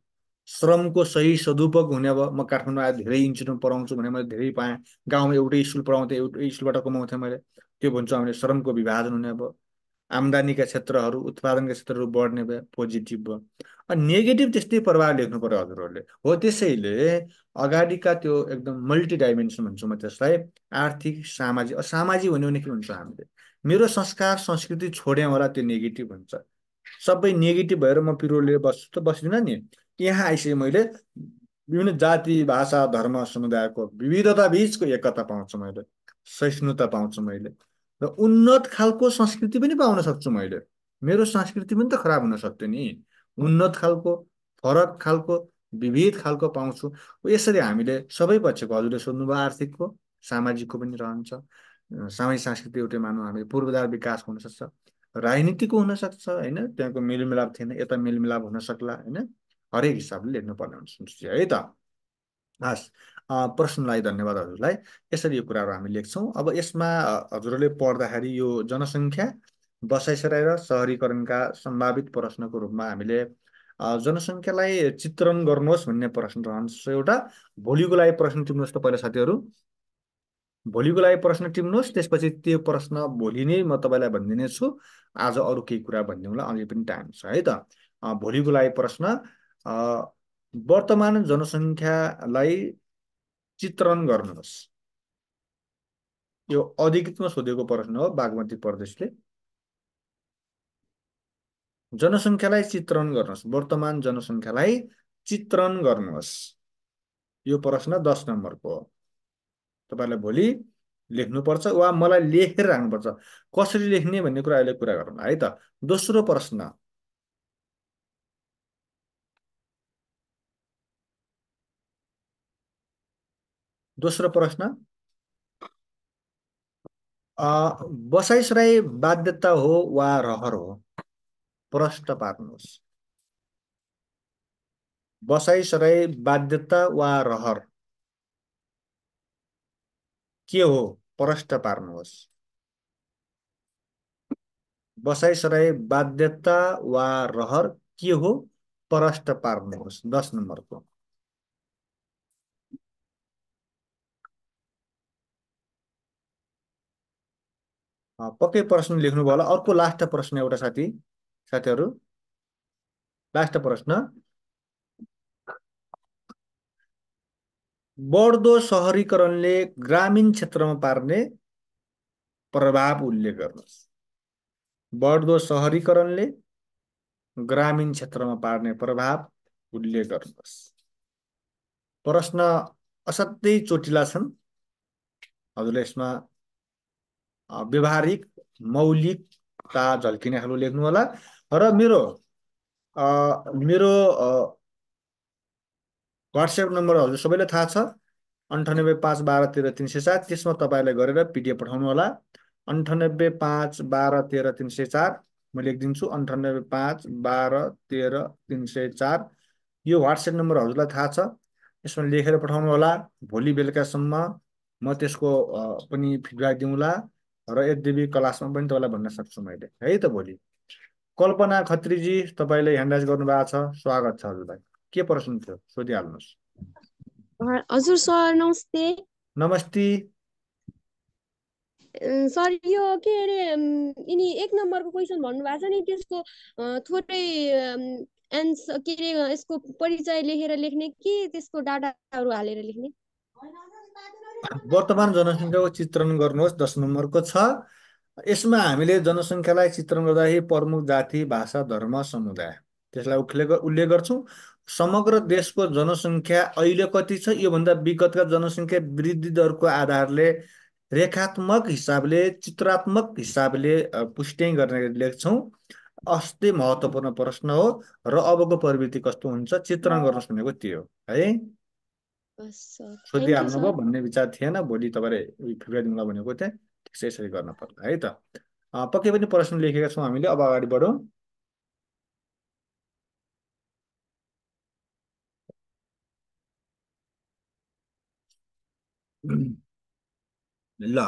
[SPEAKER 1] श्रमको सही सदुपयोग हुने भयो म काठमाडौँ आएर धेरै इन्स्टिट्युटमा पढाउँछु भने मैले धेरै पाएँ गाउँमा एउटै स्कुल पढाउँथेँ एउटै स्कुलबाट कमाउँथेँ मैले त्यो भन्छु हामीले श्रमको विभाजन हुने भयो आम्दानीका क्षेत्रहरू उत्पादनका क्षेत्रहरू बढ्ने भयो पोजिटिभ भयो अनि नेगेटिभ त्यस्तै प्रभाव लेख्नु पऱ्यो हजुरहरूले हो त्यसैले अगाडिका त्यो एकदम मल्टी डाइमेन्सन भन्छु म त्यसलाई आर्थिक सामाजिक सामाजिक हुने भने के हुन्छ हामीले मेरो संस्कार संस्कृति छोड्यौँ होला त्यो नेगेटिभ हुन्छ सबै नेगेटिभ भएर म लिएर बस्छु त बस्दिनँ नि यहाँ आइसकेँ मैले विभिन्न जाति भाषा धर्म समुदायको विविधता बिचको एकता पाउँछु मैले सहिष्णुता पाउँछु मैले र उन्नत खालको संस्कृति पनि पाउन सक्छु मैले मेरो संस्कृति पनि त खराब हुन सक्थ्यो नि उन्नत खालको फरक खालको विविध खालको पाउँछु यसरी हामीले सबै पक्षको हजुरले सोध्नुभयो आर्थिकको सामाजिकको पनि रहन्छ सामाजिक सांस्कृतिक एउटै मानौँ हामीले पूर्वाधार विकास हुनसक्छ राजनीतिको हुनसक्छ होइन त्यहाँको मेलमिलाप थिएन यता मेलमिलाप हुन सक्ला होइन हरेक हिसाबले लेख्नुपर्ने हुन्छ है त हस् प्रश्नलाई धन्यवाद हजुरलाई यसरी यो कुराहरू हामी लेख्छौँ अब यसमा हजुरहरूले पढ्दाखेरि यो जनसङ्ख्या बसाइसराई र सहरीकरणका सम्भावित प्रश्नको रूपमा हामीले जनसङ्ख्यालाई चित्रण गर्नुहोस् भन्ने प्रश्न रहन्छ एउटा भोलिको लागि प्रश्न तिर्नुहोस् त पहिला साथीहरू भोलिको लागि प्रश्न टिप्नुहोस् त्यसपछि त्यो प्रश्न भोलि नै म तपाईँलाई भनिदिने छु आज अरू केही कुरा भनिदिउँला अलि पनि टाइम छ है त भोलिको लागि प्रश्न वर्तमान जनसङ्ख्यालाई चित्रण गर्नुहोस् यो अधिकृतमा सोधेको प्रश्न हो बागमती प्रदेशले जनसङ्ख्यालाई चित्रण गर्नुहोस् वर्तमान जनसङ्ख्यालाई चित्रण गर्नुहोस् यो प्रश्न दस नम्बरको हो तपाईँलाई भोलि लेख्नुपर्छ वा मलाई लेखेर राख्नुपर्छ कसरी लेख्ने भन्ने कुरा अहिले कुरा गरौँ है त दोस्रो प्रश्न दोस्रो प्रश्न बसाइसराई बाध्यता हो वा रहर हो प्रश्न पार्नुहोस् बसाइसराई बाध्यता वा रहर के हो प्रष्ट पार्नुहोस् सराई बाध्यता वा रहर के हो प्रष्ट पार्नुहोस् दस नम्बरको पक्कै प्रश्न लेख्नुभयो होला अर्को लास्ट प्रश्न एउटा साथी साथीहरू लास्ट प्रश्न बढ्दो सहरीकरणले ग्रामीण क्षेत्रमा पार्ने प्रभाव उल्लेख गर्नुहोस् बढ्दो सहरीकरणले ग्रामीण क्षेत्रमा पार्ने प्रभाव उल्लेख गर्नुहोस् प्रश्न असाध्यै चोटिला छन् हजुरले यसमा व्यवहारिक मौलिकता झल्किने खालको लेख्नुहोला र मेरो मेरो वाट्सएप नम्बर हजुर सबैलाई थाहा छ अन्ठानब्बे पाँच बाह्र तेह्र तिन सय सात त्यसमा तपाईँलाई गरेर पिडिएफ पठाउनु होला अन्ठानब्बे पाँच बाह्र तेह्र तिन सय चार म लेखिदिन्छु अन्ठानब्बे पाँच बाह्र तेह्र तिन सय चार यो वाट्सएप नम्बर हजुरलाई थाहा छ यसमा लेखेर पठाउनु होला भोलि बेलुकासम्म म त्यसको पनि फिडब्याक दिउँला र यद्यपि क्लासमा पनि तपाईँलाई भन्न सक्छु मैले है त भोलि कल्पना खत्रीजी तपाईँले ह्यान्डराइज गर्नुभएको छ स्वागत छ हजुरलाई के प्रश्न थियो सोधिहाल्नुहोस् हजुर सर नमस्ते नमस्ते सर यो के अरे यिनी एक नम्बरको क्वेसन भन्नुभएको छ नि त्यसको थोरै एन्स के अरे यसको परिचय लेखेर लेख्ने कि त्यसको डाटाहरू हालेर लेख्ने वर्तमान जनसङ्ख्याको चित्रण गर्नुहोस् दस नम्बरको छ यसमा हामीले जनसङ्ख्यालाई चित्रण गर्दाखेरि प्रमुख जाति भाषा धर्म समुदाय त्यसलाई उल्लेख उल्लेख गर्छौँ समग्र देशको जनसङ्ख्या अहिले कति छ योभन्दा विगतका जनसङ्ख्या वृद्धि दरको आधारले रेखात्मक हिसाबले चित्रात्मक हिसाबले पुष्टि गर्ने लेख्छौँ अस्ति महत्त्वपूर्ण प्रश्न हो र अबको प्रवृत्ति कस्तो हुन्छ चित्रण गर्न सुनेको त्यो है सोधिहाल्नुभयो भन्ने विचार थिएन भोलि तपाईँले फुकाइदिउँला भनेको थिएँ ठिक छ यसरी गर्न पर्ला है त पक्कै पनि प्रश्न लेखेका छौँ हामीले अब अगाडि बढौँ ल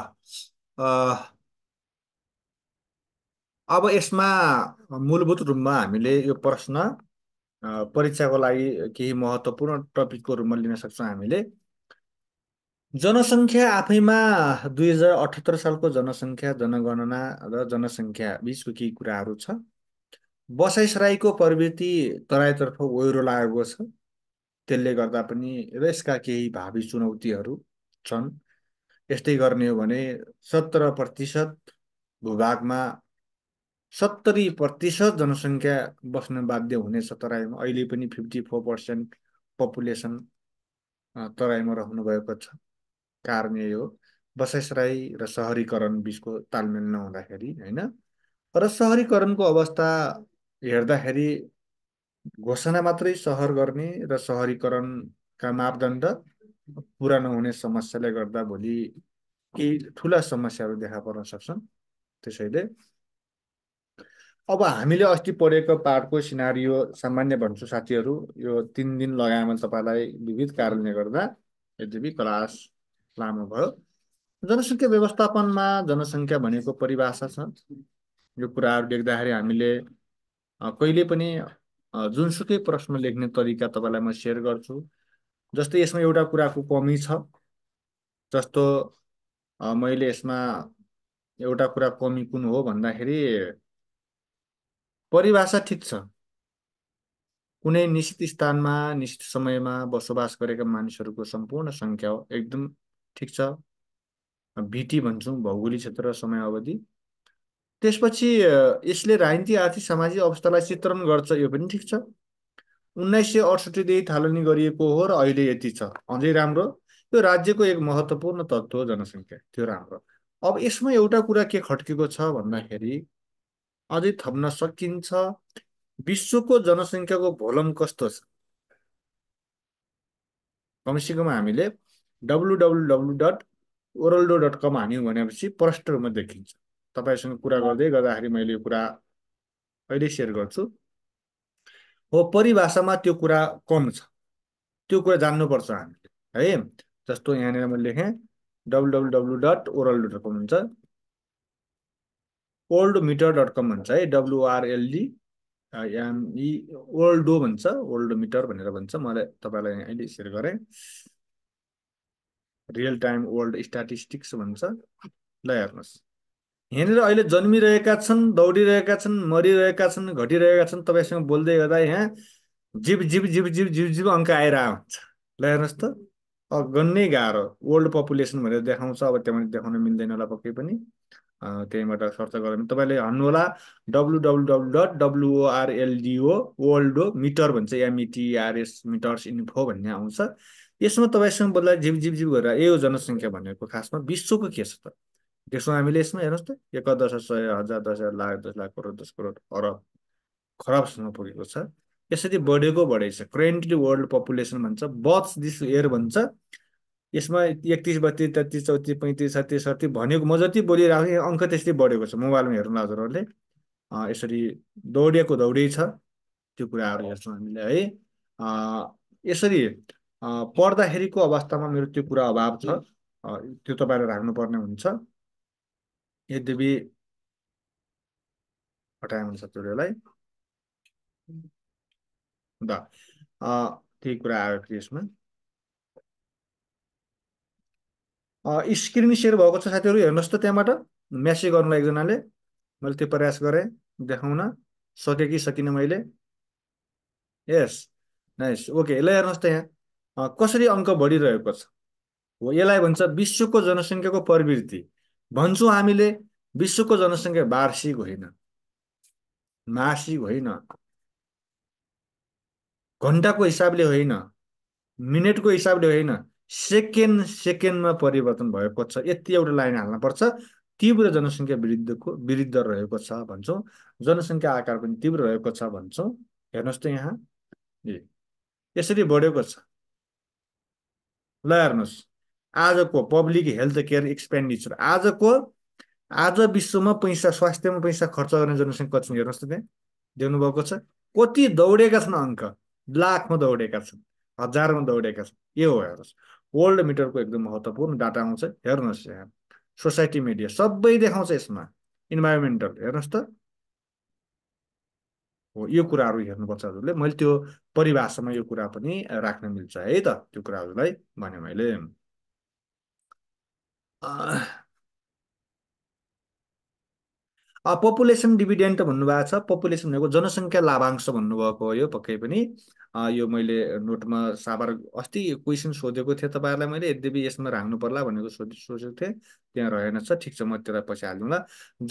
[SPEAKER 1] अब यसमा मूलभूत रूपमा हामीले यो प्रश्न परीक्षाको लागि केही महत्त्वपूर्ण टपिकको रूपमा लिन सक्छौँ हामीले जनसङ्ख्या आफैमा दुई हजार अठहत्तर सालको जनसङ्ख्या जनगणना र जनसङ्ख्या बिचको केही कुराहरू छ बसाइसराईको प्रवृत्ति तराईतर्फ ओहिरो लागेको छ त्यसले गर्दा पनि र यसका केही भावी चुनौतीहरू छन् यस्तै गर्ने हो भने सत्र प्रतिशत भूभागमा सत्तरी प्रतिशत जनसङ्ख्या बस्न बाध्य हुनेछ तराईमा अहिले पनि फिफ्टी फोर पर्सेन्ट पपुलेसन तराईमा रहनुभएको छ कारण यही हो बसाइसराई र सहरीकरण बिचको तालमेल नहुँदाखेरि होइन र सहरीकरणको अवस्था हेर्दाखेरि घोषणा मात्रै सहर गर्ने र सहरीकरणका मापदण्ड पुरा नहुने समस्याले गर्दा भोलि केही ठुला समस्याहरू देखा पर्न सक्छन् त्यसैले अब हामीले अस्ति पढेको पाठको सिनारियो सामान्य भन्छु साथीहरू यो तिन दिन लगाएमा तपाईँलाई विविध कारणले गर्दा यद्यपि क्लास लामो भयो जनसङ्ख्या व्यवस्थापनमा जनसङ्ख्या भनेको परिभाषा छ यो कुराहरू लेख्दाखेरि हामीले कहिले पनि जुनसुकै प्रश्न लेख्ने तरिका तपाईँलाई म सेयर गर्छु जस्तै यसमा एउटा कुराको कमी छ जस्तो मैले यसमा एउटा कुरा कमी कुन हो भन्दाखेरि परिभाषा ठिक छ कुनै निश्चित स्थानमा निश्चित समयमा बसोबास गरेका मानिसहरूको सम्पूर्ण सङ्ख्या हो एकदम ठिक छ भिटी भन्छौँ भौगोलिक क्षेत्र समय अवधि त्यसपछि यसले राजनीति आर्थिक सामाजिक अवस्थालाई चित्रण गर्छ यो पनि ठिक छ उन्नाइस सय अडसट्ठीदेखि थालनी गरिएको हो र अहिले यति छ अझै राम्रो यो राज्यको एक महत्त्वपूर्ण तत्त्व हो जनसङ्ख्या त्यो राम्रो अब यसमा एउटा कुरा के खट्केको छ भन्दाखेरि अझै थप्न सकिन्छ विश्वको जनसङ्ख्याको भोलम कस्तो छ कमसेकम हामीले डब्लु डब्लु डब्लु डट ओरल्डो डट कम हान्यौँ भनेपछि प्रष्ट रूपमा देखिन्छ तपाईँसँग कुरा गर्दै गर्दाखेरि मैले यो कुरा अहिले सेयर गर्छु हो परिभाषामा त्यो कुरा कम छ त्यो कुरा जान्नुपर्छ हामीले है जस्तो यहाँनिर मैले लेखेँ डब्लु डब्लु डब्लु डट ओरल डट कम हुन्छ ओल्ड मिटर डट कम भन्छ है डब्लुआरएलडी एमई ओल्डो भन्छ ओल्ड मिटर भनेर भन्छ मैले तपाईँलाई अहिले सेयर गरेँ रियल टाइम ओल्ड स्ट्याटिस्टिक्स भन्छ ल हेर्नुहोस् यहाँनिर अहिले जन्मिरहेका छन् दौडिरहेका छन् मरिरहेका छन् घटिरहेका छन् तपाईँसँग बोल्दै गर्दा यहाँ जीव जीव जीव जीव जीव जीव अङ्क आएर आउँछ ल हेर्नुहोस् त अगन्नै गाह्रो वर्ल्ड पपुलेसन भनेर देखाउँछ अब त्यहाँबाट देखाउन मिल्दैन होला पक्कै पनि त्यहीँबाट सर्च गर्यो भने तपाईँले हान्नुहोला W W W dot W O R L D O world meter भन्छ एमइटिआरएस मिटर्स इन्फो भन्ने आउँछ यसमा तपाईँसँग बोल्दा जीव जीव जीव गरेर ए जनसङ्ख्या भनेको खासमा विश्वको के छ त देख्छौँ हामीले यसमा हेर्नुहोस् त एक दस सय हजार दस हजार लाख दस लाख करोड दस करोड अरब खरबसम्म पुगेको छ यसरी बढेको बढेको छ करेन्टली वर्ल्ड पपुलेसन भन्छ बच दिस एयर भन्छ यसमा एकतिस बत्तिस तेत्तिस चौतिस पैँतिस छत्तिस सत्तिस भनेको म जति बोलिरहेको अङ्क त्यस्तै बढेको छ मोबाइलमा हेर्नु हजुरहरूले यसरी दौडिएको दौडै छ त्यो कुराहरू हेर्छौँ हामीले है यसरी पढ्दाखेरिको अवस्थामा मेरो त्यो कुरा अभाव छ त्यो तपाईँले राख्नुपर्ने हुन्छ यद्यपि हटायो हुन्छ सबलाई ल त्यही कुरा आयो यसमा स्क्रिन सेयर भएको छ साथीहरू हेर्नुहोस् त त्यहाँबाट म्यासेज गर्नुलाई एकजनाले मैले त्यो प्रयास गरेँ देखाउन सकेँ कि सकिनँ मैले यस नाइस ओके यसलाई हेर्नुहोस् त यहाँ कसरी अङ्क बढिरहेको छ हो यसलाई भन्छ विश्वको जनसङ्ख्याको प्रवृत्ति भन्छौँ हामीले विश्वको जनसङ्ख्या वार्षिक होइन मासिक होइन घन्टाको हिसाबले होइन मिनटको हिसाबले होइन सेकेन्ड सेकेन्डमा परिवर्तन भएको छ यति एउटा लाइन हाल्नुपर्छ तीव्र जनसङ्ख्या विरुद्धको विरुद्ध रहेको छ भन्छौँ जनसङ्ख्या आकार पनि तीव्र रहेको छ भन्छौँ हेर्नुहोस् त यहाँ ए यसरी बढेको छ ल हेर्नुहोस् आजको पब्लिक हेल्थ केयर एक्सपेन्डिचर आजको आज विश्वमा पैसा स्वास्थ्यमा पैसा खर्च गर्ने जनसङ्ख्या कति हेर्नुहोस् त त्यहाँ देख्नुभएको छ कति दौडेका छन् अङ्क लाखमा दौडेका छन् हजारमा दौडेका छन् यो हो हेर्नुहोस् वर्ल्ड मिटरको एकदम महत्त्वपूर्ण डाटा आउँछ हेर्नुहोस् यहाँ सोसाइटी मिडिया सबै देखाउँछ यसमा इन्भाइरोमेन्टल हेर्नुहोस् त हो यो कुराहरू हेर्नुपर्छ हजुरले मैले त्यो परिभाषामा यो कुरा पनि राख्न मिल्छ है त त्यो कुराहरूलाई भने मैले पपुलेसन डिभिडेन्ट भन्नुभएको छ पपुलेसन भनेको जनसङ्ख्या लाभांश भन्नुभएको हो यो पक्कै पनि यो मैले नोटमा साबार अस्ति क्वेसन सोधेको थिएँ तपाईँहरूलाई मैले यद्यपि यसमा राख्नु पर्ला भनेको सोध सोचेको थिएँ त्यहाँ छ ठिक छ म त्यसलाई पछि हालिदिउँला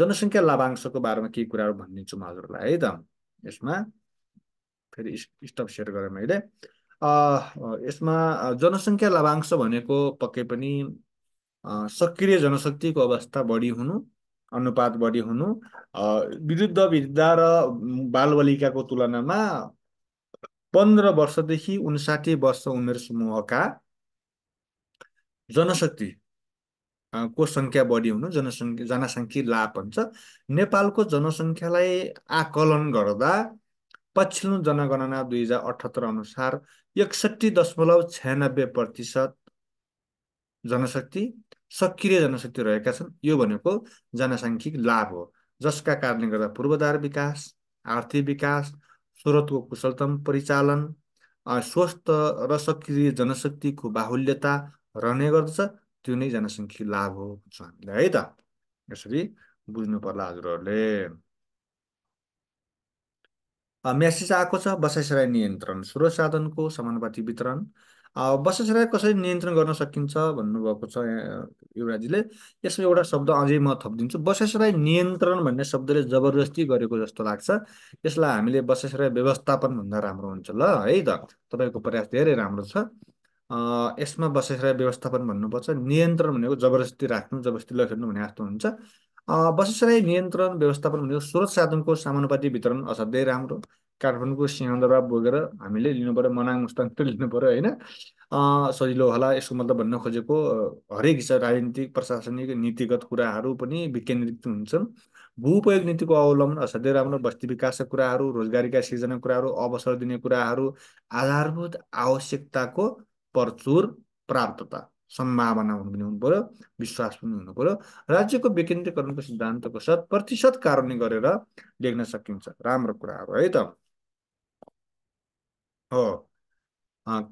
[SPEAKER 1] जनसङ्ख्या लाभांशको बारेमा केही कुराहरू भनिदिन्छु म हजुरलाई है त यसमा फेरि स्टप सेयर गरेँ मैले यसमा जनसङ्ख्या लाभांश भनेको पक्कै पनि सक्रिय जनशक्तिको अवस्था बढी हुनु अनुपात बढी हुनु विरुद्ध वृद्धा र बालबालिकाको तुलनामा पन्ध्र वर्षदेखि उन्साठी वर्ष उमेर समूहका जनशक्ति को सङ्ख्या बढी हुनु जनसङ्ख्या जनसङ्ख्या लाभ भन्छ नेपालको जनसङ्ख्यालाई आकलन गर्दा पछिल्लो जनगणना दुई हजार अठहत्तर अनुसार एकसट्ठी दशमलव छयानब्बे प्रतिशत जनशक्ति सक्रिय जनशक्ति रहेका छन् यो भनेको जनसाङ्ख्यिक लाभ हो जसका कारणले गर्दा पूर्वाधार विकास आर्थिक विकास स्रोतको कुशलतम परिचालन स्वस्थ र सक्रिय जनशक्तिको बाहुल्यता रहने गर्दछ त्यो नै जनसङ्ख्यिक लाभ हो भन्छ हामीले है त यसरी बुझ्नु पर्ला हजुरहरूले म्यासेज आएको छ बसाइसराई नियन्त्रण स्रोत साधनको समानुपाति वितरण बसेसलाई कसरी नियन्त्रण गर्न सकिन्छ भन्नुभएको छ युवराजीले यसमा एउटा शब्द अझै म थपिदिन्छु बसेसलाई नियन्त्रण भन्ने शब्दले जबरजस्ती गरेको जस्तो लाग्छ यसलाई हामीले बसेसलाई व्यवस्थापन भन्दा राम्रो हुन्छ ल है त तपाईँको प्रयास धेरै राम्रो छ यसमा बसेसलाई व्यवस्थापन भन्नुपर्छ नियन्त्रण भनेको जबरजस्ती राख्नु जबरजस्ती लखेर्नु भने जस्तो हुन्छ बसेसलाई नियन्त्रण व्यवस्थापन भनेको स्रोत साधनको समानुपाति वितरण असाध्यै राम्रो काठमाडौँको सिंहदरबार बोकेर हामीले लिनु पऱ्यो मनाङ मुस्ताङ लिनु पऱ्यो होइन सजिलो होला यसको मतलब भन्न खोजेको हरेक हिसाब राजनीतिक प्रशासनिक नीतिगत कुराहरू पनि विकेन्द्रित हुन्छन् भू नीतिको अवलम्बन असाध्यै राम्रो बस्ती विकासका कुराहरू रोजगारीका सिर्जना कुराहरू अवसर दिने कुराहरू आधारभूत आवश्यकताको प्रचुर प्राप्तता सम्भावना हुनु पनि हुनु विश्वास पनि हुनु पऱ्यो राज्यको विकेन्द्रीकरणको सिद्धान्तको शत प्रतिशत कारणले गरेर लेख्न सकिन्छ राम्रो कुराहरू है त हो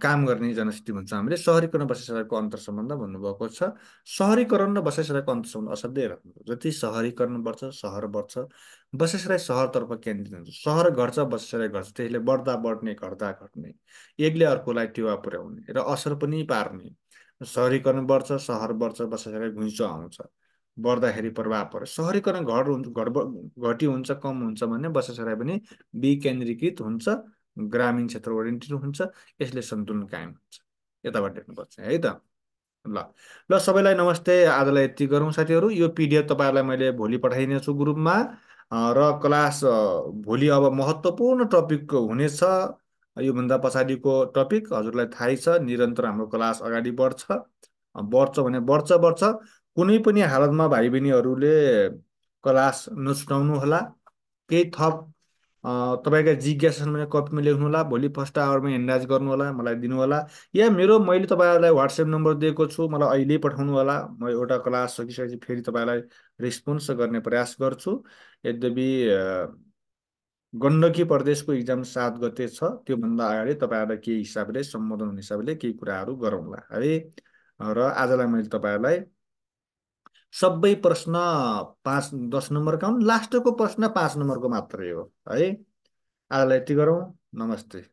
[SPEAKER 1] काम गर्ने जनशक्ति भन्छ हामीले सहरीकरण बसाइसराईको अन्तर सम्बन्ध भन्नुभएको छ सहरीकरण र बसाइसराईको अन्तर सम्बन्ध असाध्यै राम्रो जति सहरीकरण बढ्छ सहर बढ्छ बसाइसराई सहरतर्फ केन्द्रित हुन्छ सहर घट्छ बसाइसराई घट्छ त्यसले बढ्दा बढ्ने घट्दा घट्ने एकले अर्कोलाई टेवा पुर्याउने र असर पनि पार्ने सहरीकरण बढ्छ सहर बढ्छ बसाइसराई घुइँचो आउँछ बढ्दाखेरि प्रभाव पर्यो सहरीकरण घर घट घटी हुन्छ कम हुन्छ भने बसाइसराई पनि विकेन्द्रीकृत हुन्छ ग्रामीण क्षेत्र ओरिएन्टेड हुन्छ यसले सन्तुलन कायम हुन्छ यताबाट हेर्नुपर्छ है त ल ल सबैलाई नमस्ते आजलाई यति गरौँ साथीहरू यो पिडिएफ तपाईँहरूलाई मैले भोलि पठाइदिनेछु ग्रुपमा र क्लास भोलि अब महत्त्वपूर्ण टपिक हुनेछ योभन्दा पछाडिको टपिक हजुरलाई थाहै छ निरन्तर हाम्रो क्लास अगाडि बढ्छ बढ्छ भने बढ्छ बढ्छ कुनै पनि हालतमा भाइ बहिनीहरूले क्लास नछुटाउनु होला केही थप तपाईँका जिज्ञासा भने कपीमा होला भोलि फर्स्ट आवरमा हेन्डाज होला मलाई दिनु होला या मेरो मैले तपाईँहरूलाई वाट्सएप नम्बर दिएको छु मलाई अहिले पठाउनु होला म एउटा क्लास सकिसकेपछि फेरि तपाईँलाई रेस्पोन्स गर्ने प्रयास गर्छु यद्यपि गण्डकी प्रदेशको इक्जाम सात गते छ त्योभन्दा अगाडि तपाईँहरूलाई केही हिसाबले सम्बोधन हिसाबले केही कुराहरू गरौँला है र आजलाई मैले तपाईँहरूलाई सबै प्रश्न पाँच दस नम्बरका हुन् लास्टको प्रश्न पाँच नम्बरको मात्रै हो है आजलाई यति गरौँ नमस्ते